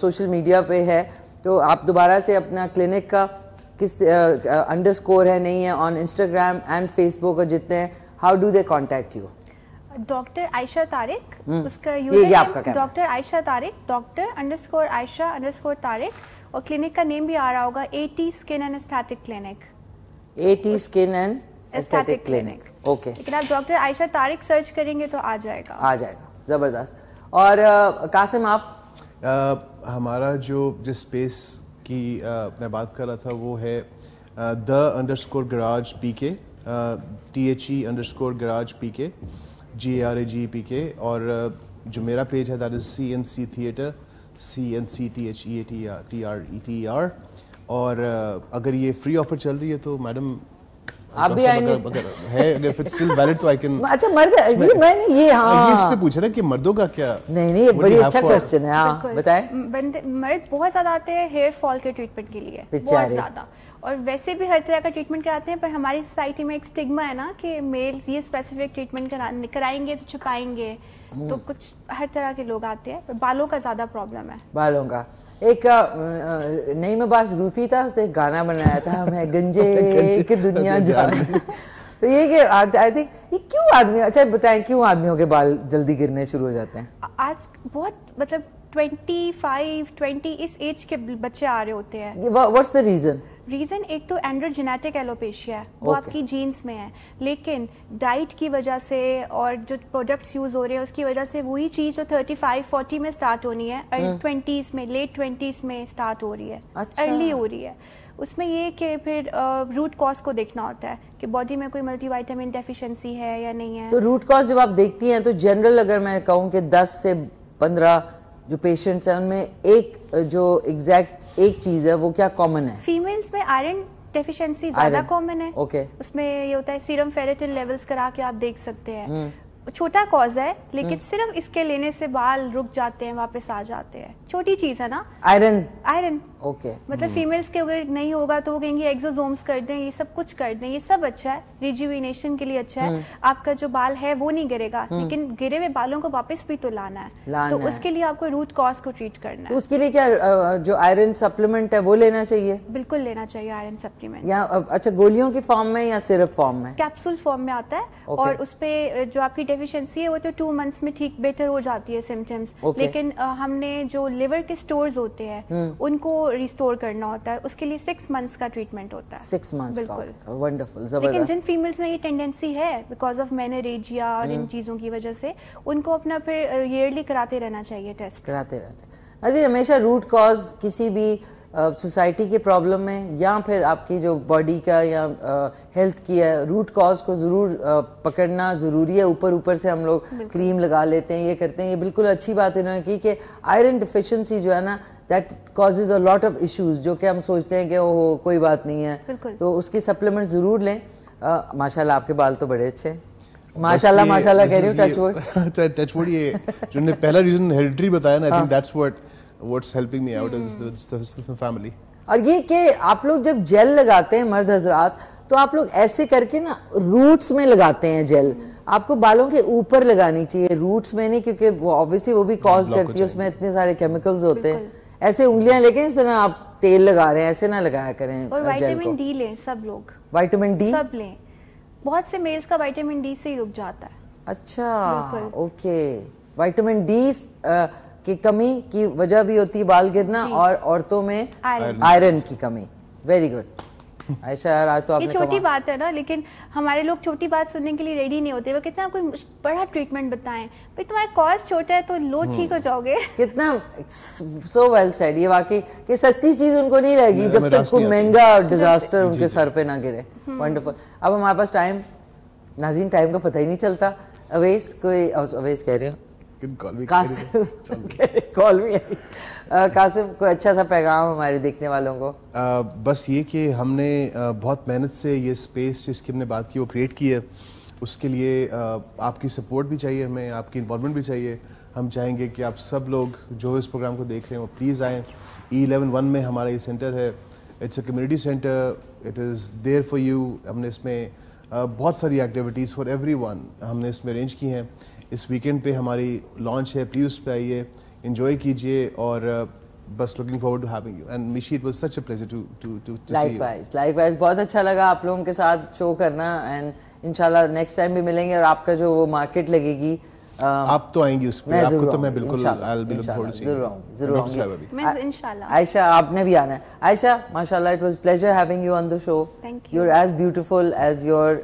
सोशल मीडिया पे है तो आप दोबारा से अपना क्लिनिक का किस अंडर स्कोर है नहीं है ऑन इंस्टाग्राम एंड फेसबुक और जितने how do they contact you doctor Ayesha Tariq हम्म। उसका user doctor Ayesha Tariq doctor underscore Ayesha underscore Tariq और क्लिनिक का नेम भी आ रहा होगा A T skin and aesthetic clinic A T skin and aesthetic clinic okay लेकिन आप डॉक्टर आयशा तारिक सर्च करेंगे तो आ जाएगा आ जाएगा ज़बरदस्त और uh, कासिम आप uh, हमारा जो जिस स्पेस की uh, मैं बात कर रहा था वो है the underscore garage P K T H E underscore garage P K G A R A G P के और uh, जो मेरा पेज है that is C N C theatre C N C T H E A T R T R E T R और uh, अगर ये free offer चल रही है तो मैडम आप भी आएंगे है अगर इट्स स्टिल वैलिड तो आई कैन *laughs* अच्छा मर्द ये मैंने ये हां ये इस पे कि मर्दों का क्या नहीं नहीं बड़ी अच्छा क्वेश्चन है हां बताएं मर्द बहुत ज्यादा आते हैं हेयर फॉल के ट्रीटमेंट के लिए बहुत ज्यादा और वैसे भी हर तरह का ट्रीटमेंट कराते हैं पर हमारी सोसाइटी में एक स्टिग्मा है ना कि मेल्स ये स्पेसिफिक ट्रीटमेंट करा कराएंगे तो छुपाएंगे hmm. तो कुछ हर तरह के लोग आते हैं पर बालों का ज़्यादा प्रॉब्लम है बालों का एक नहीं मैं बस रूफी था उसने गाना बनाया था मैं *laughs* गंजे की दुनिया जान तो ये कि आई थिंक ये क्यों आदमी अच्छा बताएं क्यों आदमियों के बाल जल्दी गिरने शुरू हो जाते हैं आज बहुत मतलब ट्वेंटी फाइव ट्वेंटी इस एज के बच्चे आ रहे होते हैं व्हाट्स द रीजन रीज़न एक तो एंड्रोजेनेटिक एलोपेशिया है वो okay. आपकी जीन्स में है लेकिन डाइट की वजह से और जो प्रोडक्ट्स यूज़ हो रहे हैं उसकी वजह से वही चीज़ जो 35 40 में स्टार्ट होनी है अर्ली hmm. ट्वेंटीज़ में लेट ट्वेंटीज़ में स्टार्ट हो रही है अच्छा। अर्ली हो रही है उसमें ये कि फिर रूट कॉज को देखना होता है कि बॉडी में कोई मल्टीविटामिन डेफिशिएंसी है या नहीं है तो रूट कॉज जब आप देखती हैं तो जनरल अगर मैं कहूँ कि दस से पंद्रह जो पेशेंट्स हैं उनमें एक जो एग्जैक्ट एक चीज है वो क्या कॉमन है फीमेल्स में आयरन डेफिशिएंसी ज्यादा कॉमन है ओके okay. उसमें ये होता है सीरम फेरेटिन लेवल्स करा के आप देख सकते हैं हम्म। छोटा कॉज है लेकिन हम्म। सिर्फ इसके लेने से बाल रुक जाते हैं वापस आ जाते हैं छोटी चीज है ना आयरन आयरन ओके okay. मतलब फीमेल्स hmm. के अगर नहीं होगा तो वो कहेंगे एक्सोजोम्स कर दें ये सब कुछ कर दें ये सब अच्छा है रिज्यूविनेशन के लिए अच्छा है hmm. आपका जो बाल है वो नहीं गिरेगा hmm. लेकिन गिरे हुए बालों को वापस भी तो लाना है तो लाना तो है। उसके लिए आपको रूट कॉज को ट्रीट करना तो है उसके लिए क्या जो आयरन सप्लीमेंट है वो लेना चाहिए बिल्कुल लेना चाहिए आयरन सप्लीमेंट या अच्छा गोलियों की फॉर्म में या सिर्फ फॉर्म में कैप्सूल फॉर्म में आता है और उस पर जो आपकी डेफिशिएंसी है वो तो टू मंथ्स में ठीक बेहतर हो जाती है सिम्टम्स लेकिन हमने जो लिवर के स्टोर्स होते हैं उनको रिस्टोर करना होता है उसके लिए सिक्स मंथ्स का ट्रीटमेंट होता है सिक्स मंथ्स बिल्कुल वंडरफुल लेकिन जिन फीमेल्स में ये टेंडेंसी है बिकॉज ऑफ मैनरेजिया और इन हम्म। चीज़ों की वजह से उनको अपना फिर ईयरली कराते रहना चाहिए टेस्ट कराते रहते नजीर हमेशा रूट कॉज किसी भी सोसाइटी uh, के प्रॉब्लम में या फिर आपकी जो बॉडी का या हेल्थ uh, की है रूट कॉज को ज़रूर uh, पकड़ना ज़रूरी है ऊपर ऊपर से हम लोग क्रीम लगा लेते हैं ये करते हैं ये बिल्कुल अच्छी बात इन्होंने की कि आयरन डिफिशेंसी जो है ना that causes a lot of issues जो कि हम सोचते हैं कि ओ कोई बात नहीं है तो उसकी सप्लीमेंट ज़रूर लें माशाल्लाह आपके बाल तो बड़े अच्छे हैं माशाल्लाह माशाल्लाह कह रही टचवुड टचवुड *laughs* ये जो ने पहला रीजन हेरिडिटरी बताया ना I think that's what what's helping me out is the family और ये कि आप लोग जब जेल लगाते हैं मर्द हजरात तो आप लोग ऐसे करके ना रूट्स में लगाते हैं जेल हम्म। आपको बालों के ऊपर लगानी चाहिए रूट्स में नहीं क्योंकि ऑब्वियसली वो भी कॉज करती है उसमें इतने सारे केमिकल्स होते हैं ऐसे उंगलियां लेके इस तरह आप तेल लगा रहे हैं ऐसे ना लगाया करें और विटामिन डी लें सब लोग विटामिन डी सब लें बहुत से मेल्स का विटामिन डी से ही रुक जाता है अच्छा ओके विटामिन डी की कमी की वजह भी होती है बाल गिरना और औरतों में आयरन की कमी वेरी गुड आयशा *laughs* अच्छा, यार आज तो आपने ये छोटी बात है ना लेकिन हमारे लोग छोटी बात सुनने के लिए रेडी नहीं होते वो कितना कोई बड़ा ट्रीटमेंट बताएं भाई तुम्हारा कॉज छोटा है तो लो हम्म। ठीक हो जाओगे *laughs* कितना सो वेल सेड ये वाकई कि सस्ती चीज उनको नहीं रहेगी जब तक कोई महंगा डिजास्टर उनके सर पे ना गिरे वंडरफुल हम्म। अब हमारे पास टाइम नाजीन टाइम का पता ही नहीं चलता अवेश कोई अवेश कह रहे हो कॉल भी कॉल भी कासिम कोई अच्छा सा पैगाम हमारे देखने वालों को आ, बस ये कि हमने बहुत मेहनत से ये स्पेस जिसकी हमने बात की वो क्रिएट की है उसके लिए आपकी सपोर्ट भी चाहिए हमें आपकी इन्वॉलमेंट भी चाहिए हम चाहेंगे कि आप सब लोग जो इस प्रोग्राम को देख रहे हैं वो प्लीज़ आएँ ई एलेवन वन में हमारा ये सेंटर है it's a community centre it is there for you हमने इसमें बहुत सारी एक्टिविटीज़ फॉर एवरी हमने इसमें अरेंज की हैं इस वीकेंड पे हमारी लॉन्च है प्लीज़ पे आइए enjoy kijiye और बस looking forward to having you and Mishi it was such a pleasure to to to likewise likewise बहुत अच्छा लगा आप लोगों के साथ शो करना एंड इंशाल्लाह नेक्स्ट टाइम भी मिलेंगे और आपका जो वो मार्केट लगेगी um, आप तो आएंगी उस पे आपको तो मैं बिल्कुल I will be looking forward to जरूर जरूर मैं इंशाल्लाह आयशा आपने भी आना है आयशा माशाल्लाह it was pleasure having you on the show thank you you are as beautiful as your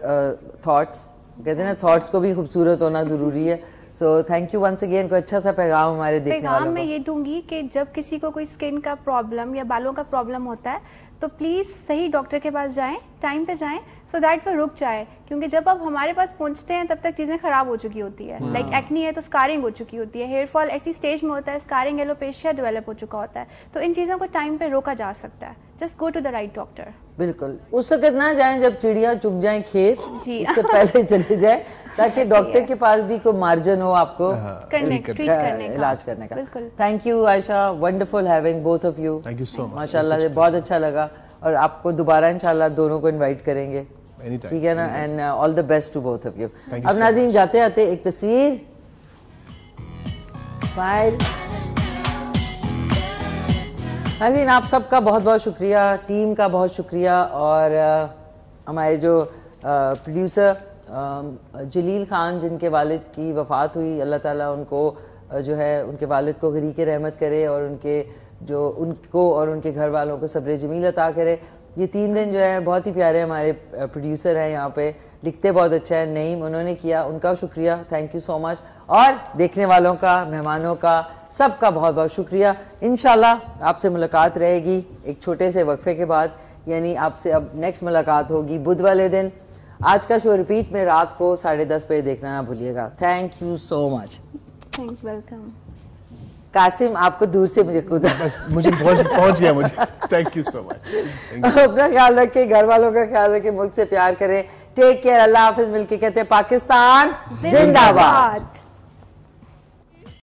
thoughts कहते हैं ना थॉट्स को भी खूबसूरत होना जरूरी है so thank you once again कोई अच्छा सा पैगाम हमारे देखने पैगाम वालों मैं ये दूंगी कि जब किसी को कोई स्किन का प्रॉब्लम या बालों का प्रॉब्लम होता है तो प्लीज़ सही डॉक्टर के पास जाएं टाइम पे जाएं सो दैट वो रुक जाए क्योंकि जब आप हमारे पास पहुंचते हैं तब तक चीज़ें ख़राब हो चुकी होती है लाइक yeah. एक्नी है तो स्कारिंग हो चुकी होती है हेयर फॉल ऐसी स्टेज में होता है स्कारिंग एलोपेशिया डेवलप हो चुका होता है तो इन चीज़ों को टाइम पर रोका जा सकता है just go to the right doctor बिल्कुल उस वक्त ना जाए जब चिड़िया चुग जाए खेत इससे पहले *laughs* चले जाए ताकि *laughs* डॉक्टर के पास भी कोई मार्जिन हो आपको हाँ, करने, करने इलाज करने का thank you Ayesha wonderful having both of you thank you so much माशाल्लाह बहुत अच्छा लगा और आपको दोबारा इंशाल्लाह दोनों को इनवाइट करेंगे ठीक है ना and all the best to both of you अब नाजीन जाते आते एक तस्वीर फाइल नाजीन हाँ आप सबका बहुत बहुत शुक्रिया टीम का बहुत शुक्रिया और हमारे जो प्रोड्यूसर जलील खान जिनके वालिद की वफ़ात हुई अल्लाह ताला उनको जो है उनके वालिद को गरीक रहमत करे और उनके जो उनको और उनके घर वालों को सब्र जमील अता करे ये तीन दिन जो है बहुत ही प्यारे हमारे प्रोड्यूसर हैं यहाँ पे लिखते बहुत अच्छा है नईम उन्होंने किया उनका शुक्रिया थैंक यू सो मच और देखने वालों का मेहमानों का सबका बहुत बहुत शुक्रिया इन आपसे मुलाकात रहेगी एक छोटे से वक्फे के बाद यानी आपसे अब नेक्स्ट मुलाकात होगी बुध वाले दिन आज का शो रिपीट में रात को साढ़े दस बजे देखना ना भूलिएगा thank you so much welcome Qasim आपको दूर से मुझे कूदा मुझे पहुंच पहुंच गया मुझे थैंक यू सो मच अपना ख्याल रखें घर वालों का ख्याल रखें मुल्क से प्यार करें टेक केयर अल्लाह हाफिज मिलके कहते हैं पाकिस्तान जिंदाबाद